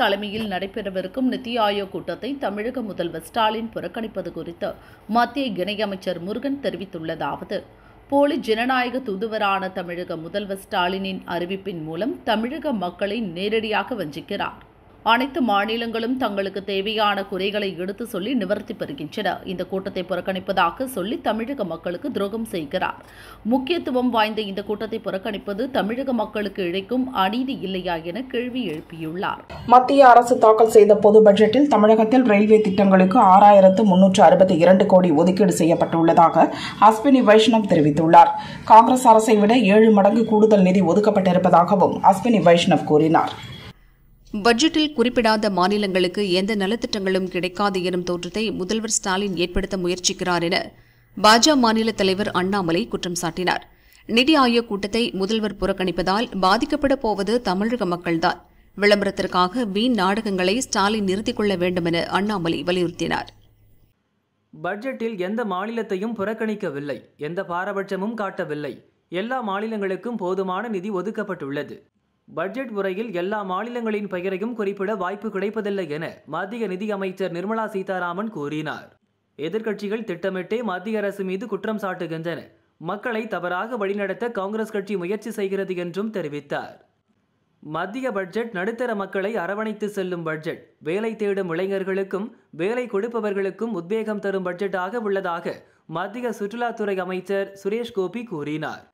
தலைமையில் நடைபெறவிருக்கும் நித்தி ஆயோக் கூட்டத்தை தமிழக முதல்வர் ஸ்டாலின் புறக்கணிப்பது குறித்து மத்திய இணையமைச்சர் முருகன் தெரிவித்துள்ளதாவது போலி ஜனநாயக தூதுவரான தமிழக முதல்வர் ஸ்டாலினின் அறிவிப்பின் மூலம் தமிழக மக்களை நேரடியாக வஞ்சிக்கிறார் அனைத்து மாநிலங்களும் தங்களுக்கு தேவையான குறைகளை எடுத்து சொல்லி நிவர்த்தி பெறுகின்றன இந்த கூட்டத்தை புறக்கணிப்பதாக சொல்லி தமிழக மக்களுக்கு துரோகம் செய்கிறார் முக்கியத்துவம் வாய்ந்த இந்த கூட்டத்தை புறக்கணிப்பது தமிழக மக்களுக்கு இழைக்கும் அநீதி இல்லையா என கேள்வி எழுப்பியுள்ளார் மத்திய அரசு தாக்கல் செய்த பொது பட்ஜெட்டில் தமிழகத்தில் ரயில்வே திட்டங்களுக்கு ஆறாயிரத்து முன்னூற்று அறுபத்தி இரண்டு கோடி ஒதுக்கீடு செய்யப்பட்டுள்ளதாக அஸ்வினி வைஷ்ணவ் தெரிவித்துள்ளார் காங்கிரஸ் அரசை விட ஏழு மடங்கு கூடுதல் நிதி ஒதுக்கப்பட்டிருப்பதாகவும் அஸ்வினி வைஷ்ணவ் கூறினார் பட்ஜெட்டில் குறிப்பிடாத மாநிலங்களுக்கு எந்த நலத்திட்டங்களும் கிடைக்காது எனும் தோற்றத்தை முதல்வர் ஸ்டாலின் ஏற்படுத்த முயற்சிக்கிறார் என பாஜக மாநில தலைவர் அண்ணாமலை குற்றம் சாட்டினார் நிதி ஆயோக் கூட்டத்தை முதல்வர் புறக்கணிப்பதால் பாதிக்கப்பட போவது தமிழக மக்கள்தான் விளம்பரத்திற்காக வீண் நாடகங்களை ஸ்டாலின் நிறுத்திக் கொள்ள வேண்டும் என அண்ணாமலை வலியுறுத்தினார் பட்ஜெட்டில் எந்த மாநிலத்தையும் புறக்கணிக்கவில்லை எந்த பாரபட்சமும் காட்டவில்லை எல்லா மாநிலங்களுக்கும் போதுமான நிதி ஒதுக்கப்பட்டுள்ளது பட்ஜெட் உரையில் எல்லா மாநிலங்களின் பெயரையும் குறிப்பிட வாய்ப்பு கிடைப்பதில்லை என மத்திய நிதியமைச்சர் நிர்மலா சீதாராமன் கூறினார் எதிர்க்கட்சிகள் திட்டமிட்டே மத்திய அரசு மீது குற்றம் சாட்டுகின்றன மக்களை தவறாக வழிநடத்த காங்கிரஸ் கட்சி முயற்சி செய்கிறது என்றும் தெரிவித்தார் மத்திய பட்ஜெட் நடுத்தர மக்களை அரவணைத்து செல்லும் பட்ஜெட் வேலை தேடும் இளைஞர்களுக்கும் வேலை கொடுப்பவர்களுக்கும் உத்வேகம் தரும் பட்ஜெட்டாக உள்ளதாக மத்திய சுற்றுலாத்துறை அமைச்சர் சுரேஷ் கோபி கூறினார்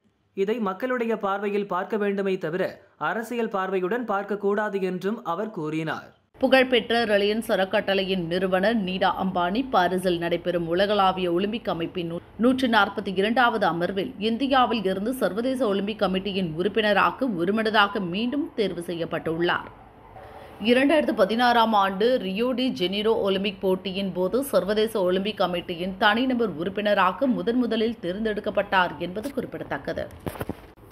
இதை மக்களுடைய பார்வையில் பார்க்க வேண்டுமே தவிர அரசியல் பார்வையுடன் பார்க்கக்கூடாது என்றும் அவர் கூறினார் புகழ்பெற்ற ரிலையன்ஸ் அறக்கட்டளையின் நிறுவனர் நீடா அம்பானி பாரிஸில் நடைபெறும் உலகளாவிய ஒலிம்பிக் அமைப்பின் நூற்றி நாற்பத்தி இரண்டாவது அமர்வில் இந்தியாவில் இருந்து சர்வதேச ஒலிம்பிக் கமிட்டியின் உறுப்பினராக ஒருமனதாக மீண்டும் தேர்வு செய்யப்பட்டுள்ளார் இரண்டாயிரத்து பதினாறாம் ஆண்டு ரியோ டி ஜெனிரோ ஒலிம்பிக் போட்டியின் போது சர்வதேச ஒலிம்பிக் கமிட்டியின் தனிநபர் உறுப்பினராக முதன் முதலில் தேர்ந்தெடுக்கப்பட்டார் என்பது குறிப்பிடத்தக்கது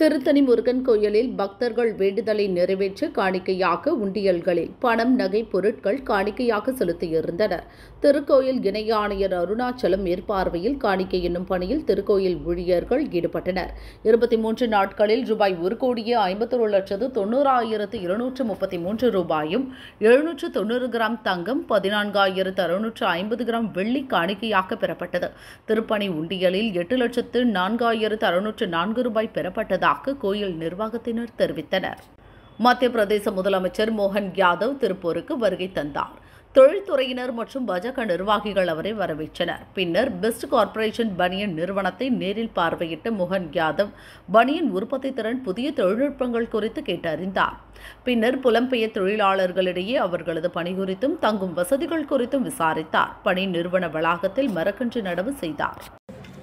திருத்தணி முருகன் கோயிலில் பக்தர்கள் வேண்டுதலை நிறைவேற்ற காணிக்கையாக உண்டியல்களில் பணம் நகை பொருட்கள் காணிக்கையாக செலுத்தியிருந்தனர் திருக்கோயில் இணை ஆணையர் அருணாச்சலம் மேற்பார்வையில் காணிக்கை என்னும் பணியில் திருக்கோயில் ஊழியர்கள் ஈடுபட்டனர் இருபத்தி மூன்று நாட்களில் ரூபாய் ஒரு கோடியே ஐம்பத்தொரு லட்சத்து தொண்ணூறாயிரத்து இருநூற்று முப்பத்தி மூன்று ரூபாயும் எழுநூற்று தொண்ணூறு கிராம் தங்கம் பதினான்காயிரத்து அறுநூற்று ஐம்பது கிராம் வெள்ளி காணிக்கையாக பெறப்பட்டது திருப்பணி உண்டியலில் எட்டு லட்சத்து நான்காயிரத்து அறுநூற்று நான்கு ரூபாய் பெறப்பட்டது உள்ளதாக கோயில் நிர்வாகத்தினர் தெரிவித்தனர் மத்திய பிரதேச முதலமைச்சர் மோகன் யாதவ் திருப்பூருக்கு வருகை தந்தார் தொழில்துறையினர் மற்றும் பாஜக நிர்வாகிகள் அவரை வரவேற்றனர் பின்னர் பெஸ்ட் கார்ப்பரேஷன் பனியன் நிறுவனத்தை நேரில் பார்வையிட்ட மோகன் யாதவ் பனியன் உற்பத்தி திறன் புதிய தொழில்நுட்பங்கள் குறித்து கேட்டறிந்தார் பின்னர் புலம்பெயர் தொழிலாளர்களிடையே அவர்களது பணி குறித்தும் தங்கும் வசதிகள் குறித்தும் விசாரித்தார் பணி நிறுவன வளாகத்தில் மரக்கன்று நடவு செய்தார்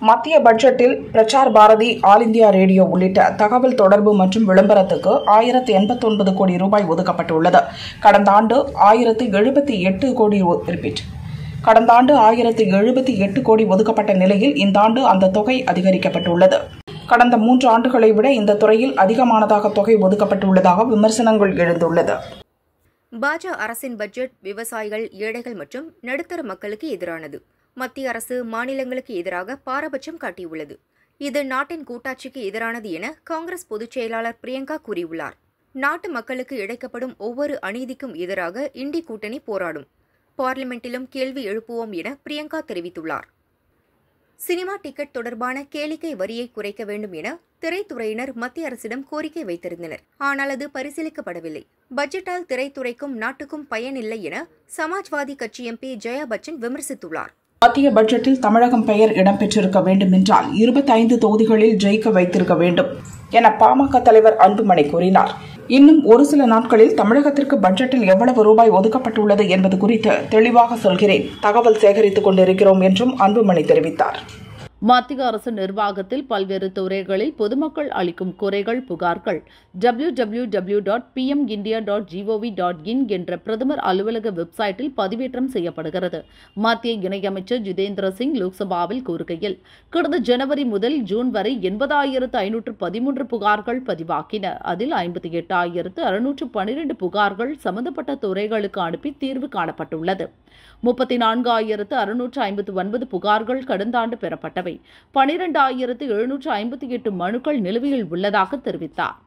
மத்திய பட்ஜெட்டில் Prasar Bharati All India Radio உள்ளிட்ட தகவல் தொடர்பு மற்றும் விளம்பரத்துக்கு ஆயிரத்து எண்பத்தொன்பது கோடி ரூபாய் ஒதுக்கப்பட்டுள்ளது கடந்த ஆண்டு ஆயிரத்து எழுபத்தி எட்டு கோடி ரிப்பீட் கடந்த ஆண்டு ஆயிரத்து எழுபத்தி எட்டு கோடி ஒதுக்கப்பட்ட நிலையில் இந்த ஆண்டு அந்த தொகை அதிகரிக்கப்பட்டுள்ளது கடந்த மூன்று ஆண்டுகளை விட இந்த துறையில் அதிகமானதாக தொகை ஒதுக்கப்பட்டுள்ளதாக விமர்சனங்கள் எழுந்துள்ளது பாஜ அரசின் பட்ஜெட் விவசாயிகள் ஏழைகள் மற்றும் நடுத்தர மக்களுக்கு எதிரானது மத்திய அரசு மாநிலங்களுக்கு எதிராக பாரபட்சம் காட்டியுள்ளது இது நாட்டின் கூட்டாட்சிக்கு எதிரானது என காங்கிரஸ் பொதுச் செயலாளர் பிரியங்கா கூறியுள்ளார் நாட்டு மக்களுக்கு இழைக்கப்படும் ஒவ்வொரு அநீதிக்கும் எதிராக இண்டி கூட்டணி போராடும் பார்லிமெண்டிலும் கேள்வி எழுப்புவோம் என பிரியங்கா தெரிவித்துள்ளார் சினிமா டிக்கெட் தொடர்பான கேளிக்கை வரியை குறைக்க வேண்டும் என திரைத்துறையினர் மத்திய அரசிடம் கோரிக்கை வைத்திருந்தனர் ஆனால் அது பரிசீலிக்கப்படவில்லை பட்ஜெட்டால் திரைத்துறைக்கும் நாட்டுக்கும் பயனில்லை என சமாஜ்வாதி கட்சி எம்பி ஜெயா பச்சன் விமர்சித்துள்ளார் மத்திய பட்ஜெட்டில் தமிழகம் பெயர் இடம்பெற்றிருக்க வேண்டும் என்றால் இருபத்தைந்து தொகுதிகளில் ஜெயிக்க வைத்திருக்க வேண்டும் என பாமக தலைவர் அன்புமணி கூறினார் இன்னும் ஒரு சில நாட்களில் தமிழகத்திற்கு பட்ஜெட்டில் எவ்வளவு ரூபாய் ஒதுக்கப்பட்டுள்ளது என்பது குறித்து தெளிவாக சொல்கிறேன் தகவல் சேகரித்துக் கொண்டிருக்கிறோம் என்றும் அன்புமணி தெரிவித்தார் மத்திய அரசு நிர்வாகத்தில் பல்வேறு துறைகளில் பொதுமக்கள் அளிக்கும் குறைகள் புகார்கள் W W W dot PM India dot GOV dot in என்ற பிரதமர் அலுவலக வெப்சைட்டில் பதிவேற்றம் செய்யப்படுகிறது மத்திய இணையமைச்சர் ஜிதேந்திர சிங் லோக்சபாவில் கூறுகையில் கடந்த ஜனவரி முதல் ஜூன் வரை எண்பதாயிரத்து ஐநூற்று பதிமூன்று புகார்கள் பதிவாகின அதில் ஐம்பத்தி எட்டாயிரத்து அறுநூற்று பனிரெண்டு புகார்கள் சம்பந்தப்பட்ட துறைகளுக்கு அனுப்பி தீர்வு காணப்பட்டுள்ளது முப்பத்தி நான்காயிரத்து அறுநூற்று ஐம்பத்து ஒன்பது புகார்கள் கடந்த ஆண்டு பெறப்பட்டவை உள்ளிட்டவை பனிரெண்டாயிரத்து எழுநூற்று ஐம்பத்தி எட்டு மனுக்கள் நிலுவையில் உள்ளதாக தெரிவித்தார்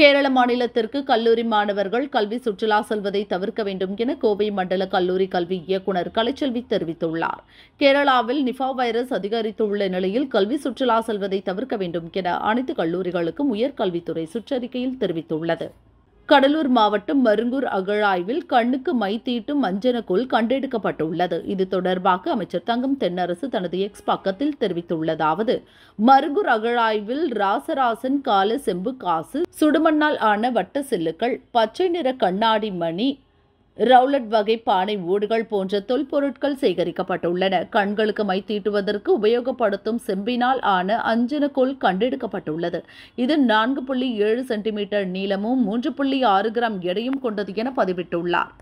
கேரள மாநிலத்திற்கு கல்லூரி மாணவர்கள் கல்வி சுற்றுலா செல்வதை தவிர்க்க வேண்டும் என கோவை மண்டல கல்லூரி கல்வி இயக்குநர் கலைச்செல்வி தெரிவித்துள்ளார் கேரளாவில் நிஃபா வைரஸ் அதிகரித்துள்ள நிலையில் கல்வி சுற்றுலா செல்வதை தவிர்க்க வேண்டும் என அனைத்து கல்லூரிகளுக்கும் உயர்கல்வித்துறை சுற்றறிக்கையில் தெரிவித்துள்ளது கடலூர் மாவட்டம் மருங்கூர் அகழாய்வில் கண்ணுக்கு மை தீட்டும் மஞ்சனக்குள் கண்டெடுக்கப்பட்டுள்ளது இது தொடர்பாக அமைச்சர் தங்கம் தென்னரசு தனது எக்ஸ் பக்கத்தில் தெரிவித்துள்ளதாவது மருங்கூர் அகழாய்வில் ராசராசன் கால செம்பு காசு சுடுமண்ணால் ஆன வட்ட செல்லுக்கள் பச்சை நிற கண்ணாடி மணி ரவுலட் வகை பானை ஓடுகள் போன்ற தொல்பொருட்கள் சேகரிக்கப்பட்டுள்ளன கண்களுக்கு மை தீட்டுவதற்கு உபயோகப்படுத்தும் செம்பினால் ஆன அஞ்சன கொல் கண்டெடுக்கப்பட்டுள்ளது இது நான்கு புள்ளி ஏழு சென்டிமீட்டர் நீளமும் மூன்று புள்ளி ஆறு கிராம் எடையும் கொண்டது என பதிவிட்டுள்ளார்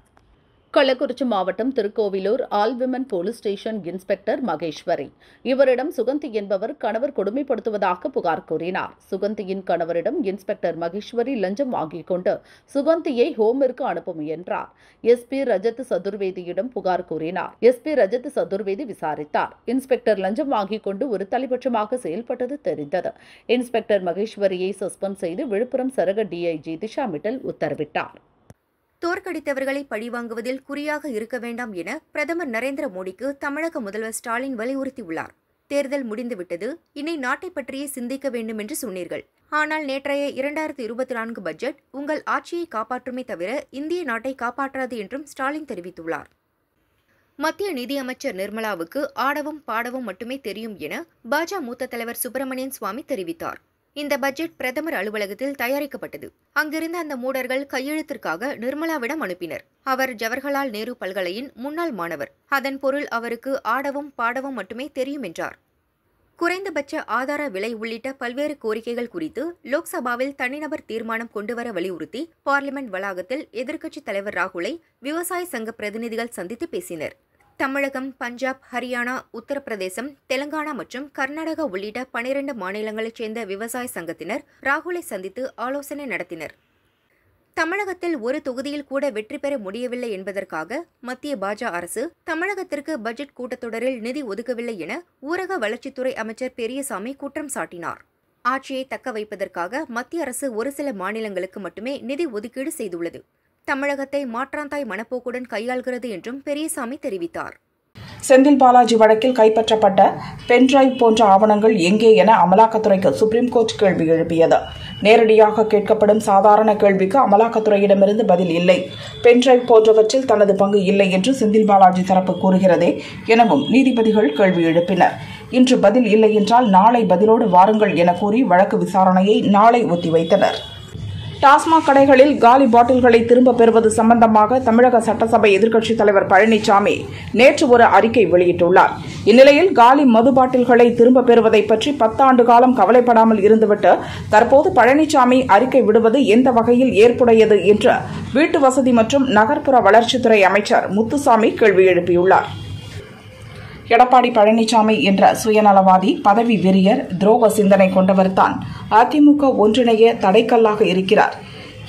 கள்ளக்குறிச்சி மாவட்டம் Tirukovilur all women police station inspector Maheswari இவரிடம் சுகந்தி என்பவர் கணவர் கொடுமைப்படுத்துவதாக புகார் கூறினார் சுகந்தியின் கணவரிடம் இன்ஸ்பெக்டர் மகேஸ்வரி லஞ்சம் வாங்கிக் கொண்டு சுகந்தியை ஹோமிற்கு அனுப்ப முயன்றார் எஸ் பி ரஜத் சதுர்வேதியிடம் புகார் கூறினார் எஸ் பி ரஜத் சதுர்வேதி விசாரித்தார் இன்ஸ்பெக்டர் லஞ்சம் வாங்கிக் கொண்டு ஒரு தலைபட்சமாக செயல்பட்டது தெரிந்தது இன்ஸ்பெக்டர் மகேஸ்வரியை சஸ்பெண்ட் செய்து விழுப்புரம் சரக டிஐஜி திஷா மிட்டல் உத்தரவிட்டார் தோற்கடித்தவர்களை பழிவாங்குவதில் குறியாக இருக்க வேண்டாம் என பிரதமர் நரேந்திர மோடிக்கு தமிழக முதல்வர் ஸ்டாலின் வலியுறுத்தியுள்ளார் தேர்தல் முடிந்துவிட்டது இனி நாட்டை பற்றியே சிந்திக்க வேண்டும் என்று சொன்னீர்கள் ஆனால் நேற்றைய இரண்டாயிரத்தி இருபத்தி நான்கு பட்ஜெட் உங்கள் ஆட்சியை காப்பாற்றுமே தவிர இந்திய நாட்டை காப்பாற்றாது என்றும் ஸ்டாலின் தெரிவித்துள்ளார் மத்திய நிதியமைச்சர் நிர்மலாவுக்கு ஆடவும் பாடவும் மட்டுமே தெரியும் என பாஜ மூத்த தலைவர் சுப்பிரமணியன் சுவாமி தெரிவித்தார் இந்த பட்ஜெட் பிரதமர் அலுவலகத்தில் தயாரிக்கப்பட்டது அங்கிருந்த அந்த மூடர்கள் கையெழுத்திற்காக நிர்மலாவிடம் அனுப்பினர் அவர் ஜவஹர்லால் நேரு பல்கலையின் முன்னாள் மாணவர் அதன் பொருள் அவருக்கு ஆடவும் பாடவும் மட்டுமே தெரியும் என்றார் குறைந்தபட்ச ஆதார விலை உள்ளிட்ட பல்வேறு கோரிக்கைகள் குறித்து லோக்சபாவில் தனிநபர் தீர்மானம் கொண்டுவர வலியுறுத்தி பார்லிமெண்ட் வளாகத்தில் எதிர்க்கட்சித் தலைவர் ராகுலை விவசாய சங்க பிரதிநிதிகள் சந்தித்து பேசினர் தமிழகம் பஞ்சாப் ஹரியானா உத்தரப்பிரதேசம் தெலங்கானா மற்றும் கர்நாடகா உள்ளிட்ட பனிரண்டு மாநிலங்களைச் சேர்ந்த விவசாய சங்கத்தினர் ராகுலை சந்தித்து ஆலோசனை நடத்தினர் தமிழகத்தில் ஒரு தொகுதியில் கூட வெற்றி பெற முடியவில்லை என்பதற்காக மத்திய பாஜக அரசு தமிழகத்திற்கு பட்ஜெட் கூட்டத்தொடரில் நிதி ஒதுக்கவில்லை என ஊரக வளர்ச்சித்துறை அமைச்சர் பெரியசாமி குற்றம் சாட்டினார் ஆட்சியை தக்க வைப்பதற்காக மத்திய அரசு ஒரு சில மாநிலங்களுக்கு மட்டுமே நிதி ஒதுக்கீடு செய்துள்ளது தமிழகத்தை மாற்றாந்தாய் மனப்போக்குடன் கையாள்கிறது என்றும் பெரியசாமி தெரிவித்தார் செந்தில் பாலாஜி வழக்கில் கைப்பற்றப்பட்ட பென்டிரைவ் போன்ற ஆவணங்கள் எங்கே என அமலாக்கத்துறைக்கு சுப்ரீம் கோர்ட் கேள்வி எழுப்பியது நேரடியாக கேட்கப்படும் சாதாரண கேள்விக்கு அமலாக்கத்துறையிடமிருந்து பதில் இல்லை பென்டிரைவ் போன்றவற்றில் தனது பங்கு இல்லை என்று செந்தில் பாலாஜி தரப்பு கூறுகிறதே எனவும் நீதிபதிகள் கேள்வி எழுப்பினர் இன்று பதில் இல்லை என்றால் நாளை பதிலோடு வாருங்கள் என கூறி வழக்கு விசாரணையை நாளை ஒத்திவைத்தனா் டாஸ்மாக் கடைகளில் காலி பாட்டில்களை திரும்ப பெறுவது சம்பந்தமாக தமிழக சட்டசபை எதிர்க்கட்சித் தலைவர் பழனிசாமி நேற்று ஒரு அறிக்கை வெளியிட்டுள்ளார் இந்நிலையில் காலி மது பாட்டில்களை திரும்ப பெறுவதை பற்றி பத்தாண்டு காலம் கவலைப்படாமல் இருந்துவிட்டு தற்போது பழனிசாமி அறிக்கை விடுவது எந்த வகையில் ஏற்புடையது என்று வீட்டு வசதி மற்றும் நகர்ப்புற வளர்ச்சித்துறை அமைச்சர் முத்துசாமி கேள்வி எழுப்பியுள்ளாா் எடப்பாடி பழனிசாமி என்ற சுயநலவாதி பதவி வெறியர் துரோக சிந்தனை கொண்டவர்தான் அதிமுக ஒன்றிணைய தடைக்கல்லாக இருக்கிறார்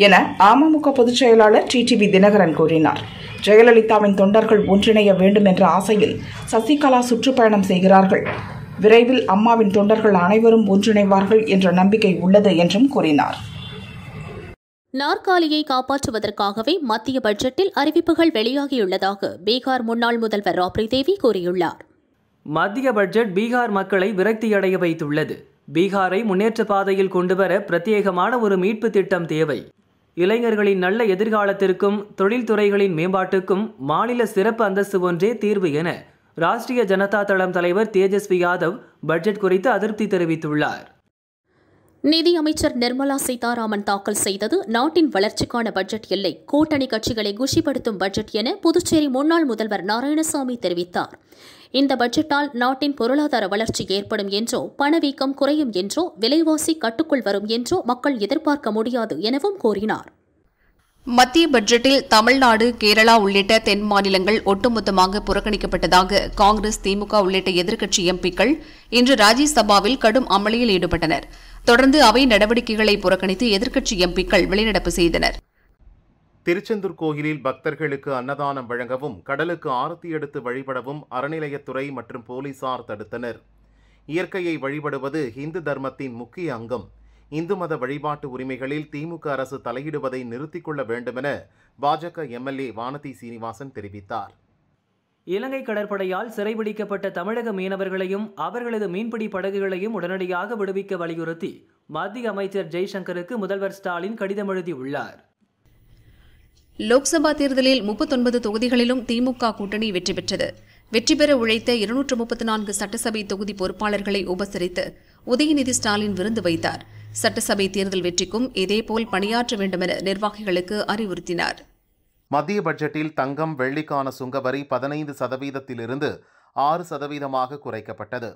என அமமுக பொதுச் செயலாளர் டிடிவி தினகரன் கூறினார் ஜெயலலிதாவின் தொண்டர்கள் ஒன்றிணைய வேண்டும் என்ற ஆசையில் சசிகலா சுற்றுப்பயணம் செய்கிறார்கள் விரைவில் அம்மாவின் தொண்டர்கள் அனைவரும் ஒன்றிணைவார்கள் என்ற நம்பிக்கை உள்ளது என்றும் கூறினார் நாற்காலியை காப்பாற்றுவதற்காகவே மத்திய பட்ஜெட்டில் அறிவிப்புகள் வெளியாகியுள்ளதாக பீகார் முன்னாள் முதல்வர் ராப்ரி தேவி கூறியுள்ளார் மத்திய பட்ஜெட் பீகார் மக்களை விரக்தியடைய வைத்துள்ளது பீகாரை முன்னேற்ற பாதையில் கொண்டுவர பிரத்யேகமான ஒரு மீட்பு திட்டம் தேவை இளைஞர்களின் நல்ல எதிர்காலத்திற்கும் தொழில்துறைகளின் மேம்பாட்டுக்கும் மாநில சிறப்பு அந்தஸ்து ஒன்றே தீர்வு என ராஷ்டிரிய ஜனதா தளம் தலைவர் தேஜஸ்வி யாதவ் பட்ஜெட் குறித்து அதிருப்தி தெரிவித்துள்ளார் நிதியமைச்சர் நிர்மலா சீதாராமன் தாக்கல் செய்தது நாட்டின் வளர்ச்சிக்கான பட்ஜெட் இல்லை கூட்டணி கட்சிகளை குஷிப்படுத்தும் பட்ஜெட் என புதுச்சேரி முன்னாள் முதல்வர் நாராயணசாமி தெரிவித்தார் இந்த பட்ஜெட்டால் நாட்டின் பொருளாதார வளர்ச்சி ஏற்படும் என்றோ பணவீக்கம் குறையும் என்றோ விலைவாசி கட்டுக்குள் வரும் என்றோ மக்கள் எதிர்பார்க்க முடியாது எனவும் கூறினார் மத்திய பட்ஜெட்டில் தமிழ்நாடு கேரளா உள்ளிட்ட தென் மாநிலங்கள் ஒட்டுமொத்தமாக புறக்கணிக்கப்பட்டதாக காங்கிரஸ் திமுக உள்ளிட்ட எதிர்க்கட்சி எம்பிக்கள் இன்று ராஜ்யசபாவில் கடும் அமளியில் ஈடுபட்டனர் தொடர்ந்து அவை நடவடிக்கைகளை புறக்கணித்து எதிர்க்கட்சி எம்பிக்கள் வெளிநடப்பு செய்தனா் திருச்செந்தூர் கோயிலில் பக்தர்களுக்கு அன்னதானம் வழங்கவும் கடலுக்கு ஆரத்தி எடுத்து வழிபடவும் அறநிலையத்துறை மற்றும் போலீசார் தடுத்தனர் இயற்கையை வழிபடுவது இந்து தர்மத்தின் முக்கிய அங்கம் இந்து மத வழிபாட்டு உரிமைகளில் திமுக அரசு தலையிடுவதை நிறுத்திக் கொள்ள வேண்டுமென பாஜக எம்எல்ஏ வானதி சீனிவாசன் தெரிவித்தார் இலங்கை கடற்படையால் சிறைபிடிக்கப்பட்ட தமிழக மீனவர்களையும் அவர்களது மீன்பிடி படகுகளையும் உடனடியாக விடுவிக்க வலியுறுத்தி மத்திய அமைச்சர் ஜெய்சங்கருக்கு முதல்வர் ஸ்டாலின் கடிதம் எழுதியுள்ளார் லோக்சபா தேர்தலில் முப்பத்தொன்பது தொகுதிகளிலும் திமுக கூட்டணி வெற்றி பெற்றது வெற்றி பெற உழைத்த இருநூற்று முப்பத்தி நான்கு சட்டசபை தொகுதி பொறுப்பாளர்களை உபசரித்து உதயநிதி ஸ்டாலின் விருந்து வைத்தார் சட்டசபை தேர்தல் வெற்றிக்கும் இதேபோல் பணியாற்ற வேண்டுமென நிர்வாகிகளுக்கு அறிவுறுத்தினார் மத்திய பட்ஜெட்டில் தங்கம் வெள்ளிக்கான சுங்கவரி பதினைந்து சதவீதத்திலிருந்து ஆறு சதவீதமாக குறைக்கப்பட்டது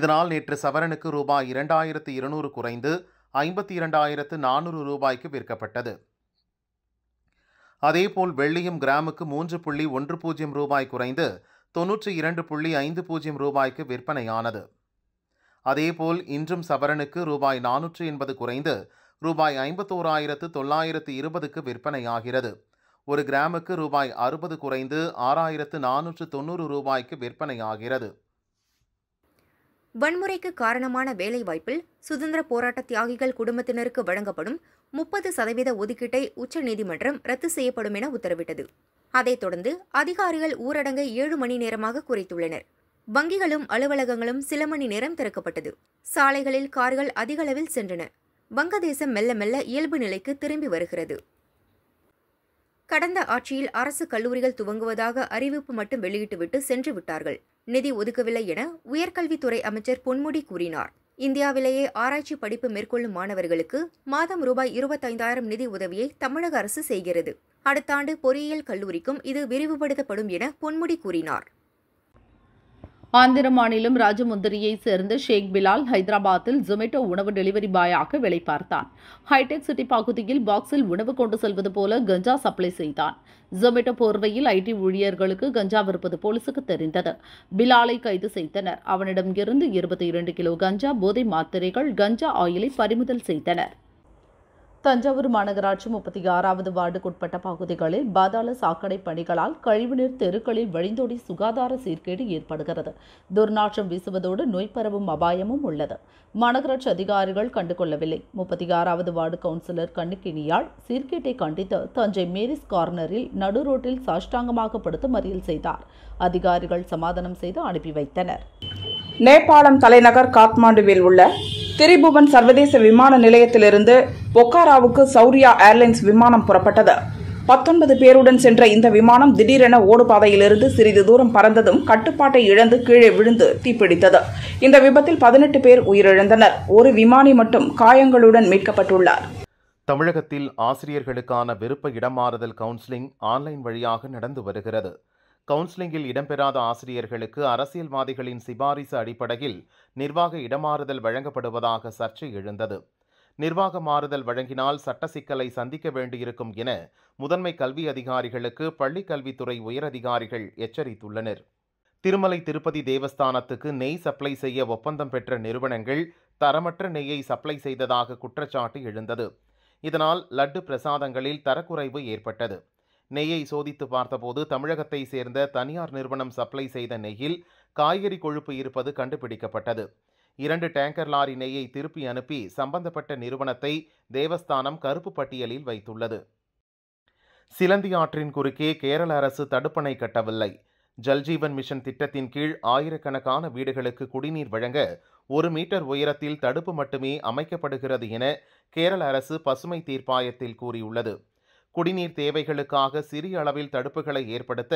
இதனால் நேற்று சவரனுக்கு ரூபாய் இரண்டாயிரத்து இருநூறு குறைந்து ஐம்பத்தி இரண்டாயிரத்து நானூறு ரூபாய்க்கு விற்கப்பட்டது அதேபோல் வெள்ளியும் கிராமுக்கு மூன்று புள்ளி ஒன்று பூஜ்ஜியம் ரூபாய் குறைந்து தொன்னூற்றி இரண்டு புள்ளி ஐந்து பூஜ்ஜியம் ரூபாய்க்கு விற்பனையானது அதேபோல் இன்றும் சவரனுக்கு ரூபாய் நானூற்று எண்பது குறைந்து ரூபாய் ஐம்பத்தோராயிரத்து தொள்ளாயிரத்து இருபதுக்கு விற்பனையாகிறது ஒரு கிராமுக்கு ரூபாய் அறுபது குறைந்து ஆறாயிரத்து நானூற்று தொண்ணூறு ரூபாய்க்கு விற்பனையாகிறது வன்முறைக்கு காரணமான வேலைவாய்ப்பில் சுதந்திர போராட்ட தியாகிகள் குடும்பத்தினருக்கு வழங்கப்படும் முப்பது சதவீத ஒதுக்கீட்டை உச்சநீதிமன்றம் ரத்து செய்யப்படும் என உத்தரவிட்டது அதைத் தொடர்ந்து அதிகாரிகள் ஊரடங்கை ஏழு மணி நேரமாக குறைத்துள்ளனர் வங்கிகளும் அலுவலகங்களும் சில மணி நேரம் திறக்கப்பட்டது சாலைகளில் கார்கள் அதிகளவில் சென்றன வங்கதேசம் மெல்ல மெல்ல இயல்பு நிலைக்கு திரும்பி வருகிறது கடந்த ஆட்சியில் அரசு கல்லூரிகள் துவங்குவதாக அறிவிப்பு மட்டும் வெளியிட்டுவிட்டு சென்று விட்டார்கள் நிதி ஒதுக்கவில்லை என உயர்கல்வித்துறை அமைச்சர் பொன்முடி கூறினார் இந்தியாவிலேயே ஆராய்ச்சி படிப்பு மேற்கொள்ளும் மாணவர்களுக்கு மாதம் ரூபாய் இருபத்தைந்தாயிரம் நிதி உதவியை தமிழக அரசு செய்கிறது அடுத்த ஆண்டு பொறியியல் கல்லூரிக்கும் இது விரிவுபடுத்தப்படும் என பொன்முடி கூறினார் ஆந்திர மாநிலம் ராஜமுந்திரியைச் சேர்ந்த ஷேக் பிலால் ஹைதராபாத்தில் ஜொமேட்டோ உணவு டெலிவரி பாயாக வேலை பார்த்தான் ஹைடெக் சிட்டி பகுதியில் பாக்ஸில் உணவு கொண்டு செல்வது போல கஞ்சா சப்ளை செய்தான் ஜொமேட்டோ போர்வையில் ஐடி ஊழியர்களுக்கு கஞ்சா விற்பது போலீசுக்கு தெரிந்தது பிலாலை கைது செய்தனர் அவனிடம் இருந்து இருபத்தி இரண்டு கிலோ கஞ்சா போதை மாத்திரைகள் கஞ்சா ஆயிலை பறிமுதல் செய்தனர் தஞ்சாவூர் மாநகராட்சி முப்பத்தி ஆறாவது வார்டுக்குட்பட்ட பகுதிகளில் பாதாள சாக்கடை பணிகளால் கழிவுநீர் தெருக்களில் வழிந்தோடி சுகாதார சீர்கேடு ஏற்படுகிறது துர்நாற்றம் வீசுவதோடு நோய் பரவும் அபாயமும் உள்ளது மாநகராட்சி அதிகாரிகள் கண்டுகொள்ளவில்லை முப்பத்தி ஆறாவது வார்டு கவுன்சிலர் கண்ணுக்கினியால் சீர்கேட்டை கண்டித்து தஞ்சை மேரிஸ் கார்னரில் நடு ரோட்டில் சாஷ்டாங்கமாக படுத்து மறியல் செய்தார் அதிகாரிகள் சமாதானம் செய்து அனுப்பி வைத்தனர் நேபாளம் தலைநகர் காத்மாண்டுவில் உள்ள திரிபுவன் சர்வதேச விமான நிலையத்திலிருந்து பொக்காராவுக்கு சௌரியா ஏர்லைன்ஸ் விமானம் புறப்பட்டது பத்தொன்பது பேருடன் சென்ற இந்த விமானம் திடீரென ஓடுபாதையிலிருந்து சிறிது தூரம் பறந்ததும் கட்டுப்பாட்டை இழந்து கீழே விழுந்து தீப்பிடித்தது இந்த விபத்தில் பதினெட்டு பேர் உயிரிழந்தனர் ஒரு விமானி மட்டும் காயங்களுடன் மீட்கப்பட்டுள்ளார் தமிழகத்தில் ஆசிரியர்களுக்கான விருப்ப இடமாறுதல் கவுன்சிலிங் ஆன்லைன் வழியாக நடந்து வருகிறது கவுன்சிலிங்கில் இடம்பெறாத ஆசிரியர்களுக்கு அரசியல்வாதிகளின் சிபாரிசு அடிப்படையில் நிர்வாக இடமாறுதல் வழங்கப்படுவதாக சர்ச்சை எழுந்தது நிர்வாக மாறுதல் வழங்கினால் சட்ட சிக்கலை சந்திக்க வேண்டியிருக்கும் என முதன்மை கல்வி அதிகாரிகளுக்கு பள்ளிக்கல்வித்துறை உயரதிகாரிகள் எச்சரித்துள்ளனர் திருமலை திருப்பதி தேவஸ்தானத்துக்கு நெய் சப்ளை செய்ய ஒப்பந்தம் பெற்ற நிறுவனங்கள் தரமற்ற நெய்யை சப்ளை செய்ததாக குற்றச்சாட்டு எழுந்தது இதனால் லட்டு பிரசாதங்களில் தரக்குறைவு ஏற்பட்டது நெய்யை சோதித்து பார்த்தபோது தமிழகத்தை சேர்ந்த தனியார் நிறுவனம் சப்ளை செய்த நெய்யில் காய்கறி கொழுப்பு இருப்பது கண்டுபிடிக்கப்பட்டது இரண்டு டேங்கர் லாரி நெய்யை திருப்பி அனுப்பி சம்பந்தப்பட்ட நிறுவனத்தை தேவஸ்தானம் கருப்பு பட்டியலில் வைத்துள்ளது சிலந்தி ஆற்றின் குறுக்கே கேரள அரசு தடுப்பணை கட்டவில்லை ஜல்ஜீவன் மிஷன் திட்டத்தின் கீழ் ஆயிரக்கணக்கான வீடுகளுக்கு குடிநீர் வழங்க ஒரு மீட்டர் உயரத்தில் தடுப்பு மட்டுமே அமைக்கப்படுகிறது என கேரள அரசு பசுமை தீர்ப்பாயத்தில் கூறியுள்ளது குடிநீர் தேவைகளுக்காக சிறிய அளவில் தடுப்புகளை ஏற்படுத்த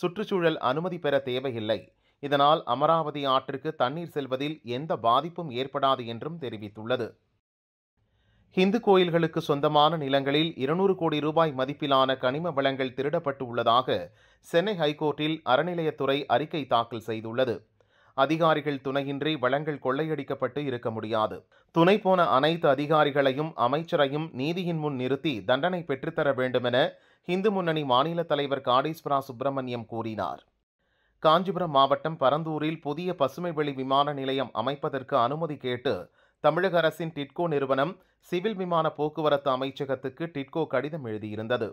சுற்றுச்சூழல் அனுமதி பெற தேவையில்லை இதனால் அமராவதி ஆற்றுக்கு தண்ணீர் செல்வதில் எந்த பாதிப்பும் ஏற்படாது என்றும் தெரிவித்துள்ளது ஹிந்து கோயில்களுக்கு சொந்தமான நிலங்களில் இருநூறு கோடி ரூபாய் மதிப்பிலான கனிம வளங்கள் திருடப்பட்டு உள்ளதாக சென்னை ஹைகோர்ட்டில் அறநிலையத்துறை அறிக்கை தாக்கல் செய்துள்ளது அதிகாரிகள் துணையின்றி வளங்கள் கொள்ளையடிக்கப்பட்டு இருக்க முடியாது துணை போன அனைத்து அதிகாரிகளையும் அமைச்சரையும் நீதியின் முன் நிறுத்தி தண்டனை பெற்றுத்தர வேண்டுமென இந்து முன்னணி மாநில தலைவர் காடீஸ்வரா சுப்பிரமணியம் கூறினார் காஞ்சிபுரம் மாவட்டம் பரந்தூரில் புதிய பசுமை விமான நிலையம் அமைப்பதற்கு அனுமதி கேட்டு தமிழக அரசின் டிட்கோ நிறுவனம் சிவில் விமான போக்குவரத்து அமைச்சகத்துக்கு டிட்கோ கடிதம் எழுதியிருந்தது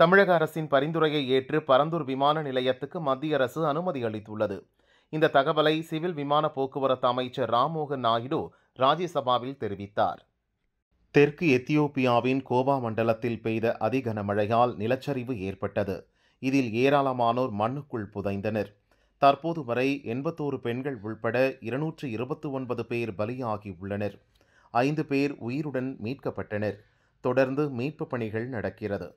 தமிழக அரசின் பரிந்துரையை ஏற்று பரந்தூர் விமான நிலையத்துக்கு மத்திய அரசு அனுமதி அளித்துள்ளது இந்த தகவலை சிவில் விமான போக்குவரத்து அமைச்சர் ராம்மோகன் நாயுடு ராஜ்யசபாவில் தெரிவித்தார் தெற்கு எத்தியோப்பியாவின் கோபா மண்டலத்தில் பெய்த அதிகன மழையால் நிலச்சரிவு ஏற்பட்டது இதில் ஏராளமானோர் மண்ணுக்குள் புதைந்தனர் தற்போது வரை எண்பத்தோரு பெண்கள் உள்பட இருநூற்று இருபத்தி ஒன்பது பேர் பலியாகியுள்ளனர் ஐந்து பேர் உயிருடன் மீட்கப்பட்டனர் தொடர்ந்து மீட்புப் பணிகள் நடக்கிறது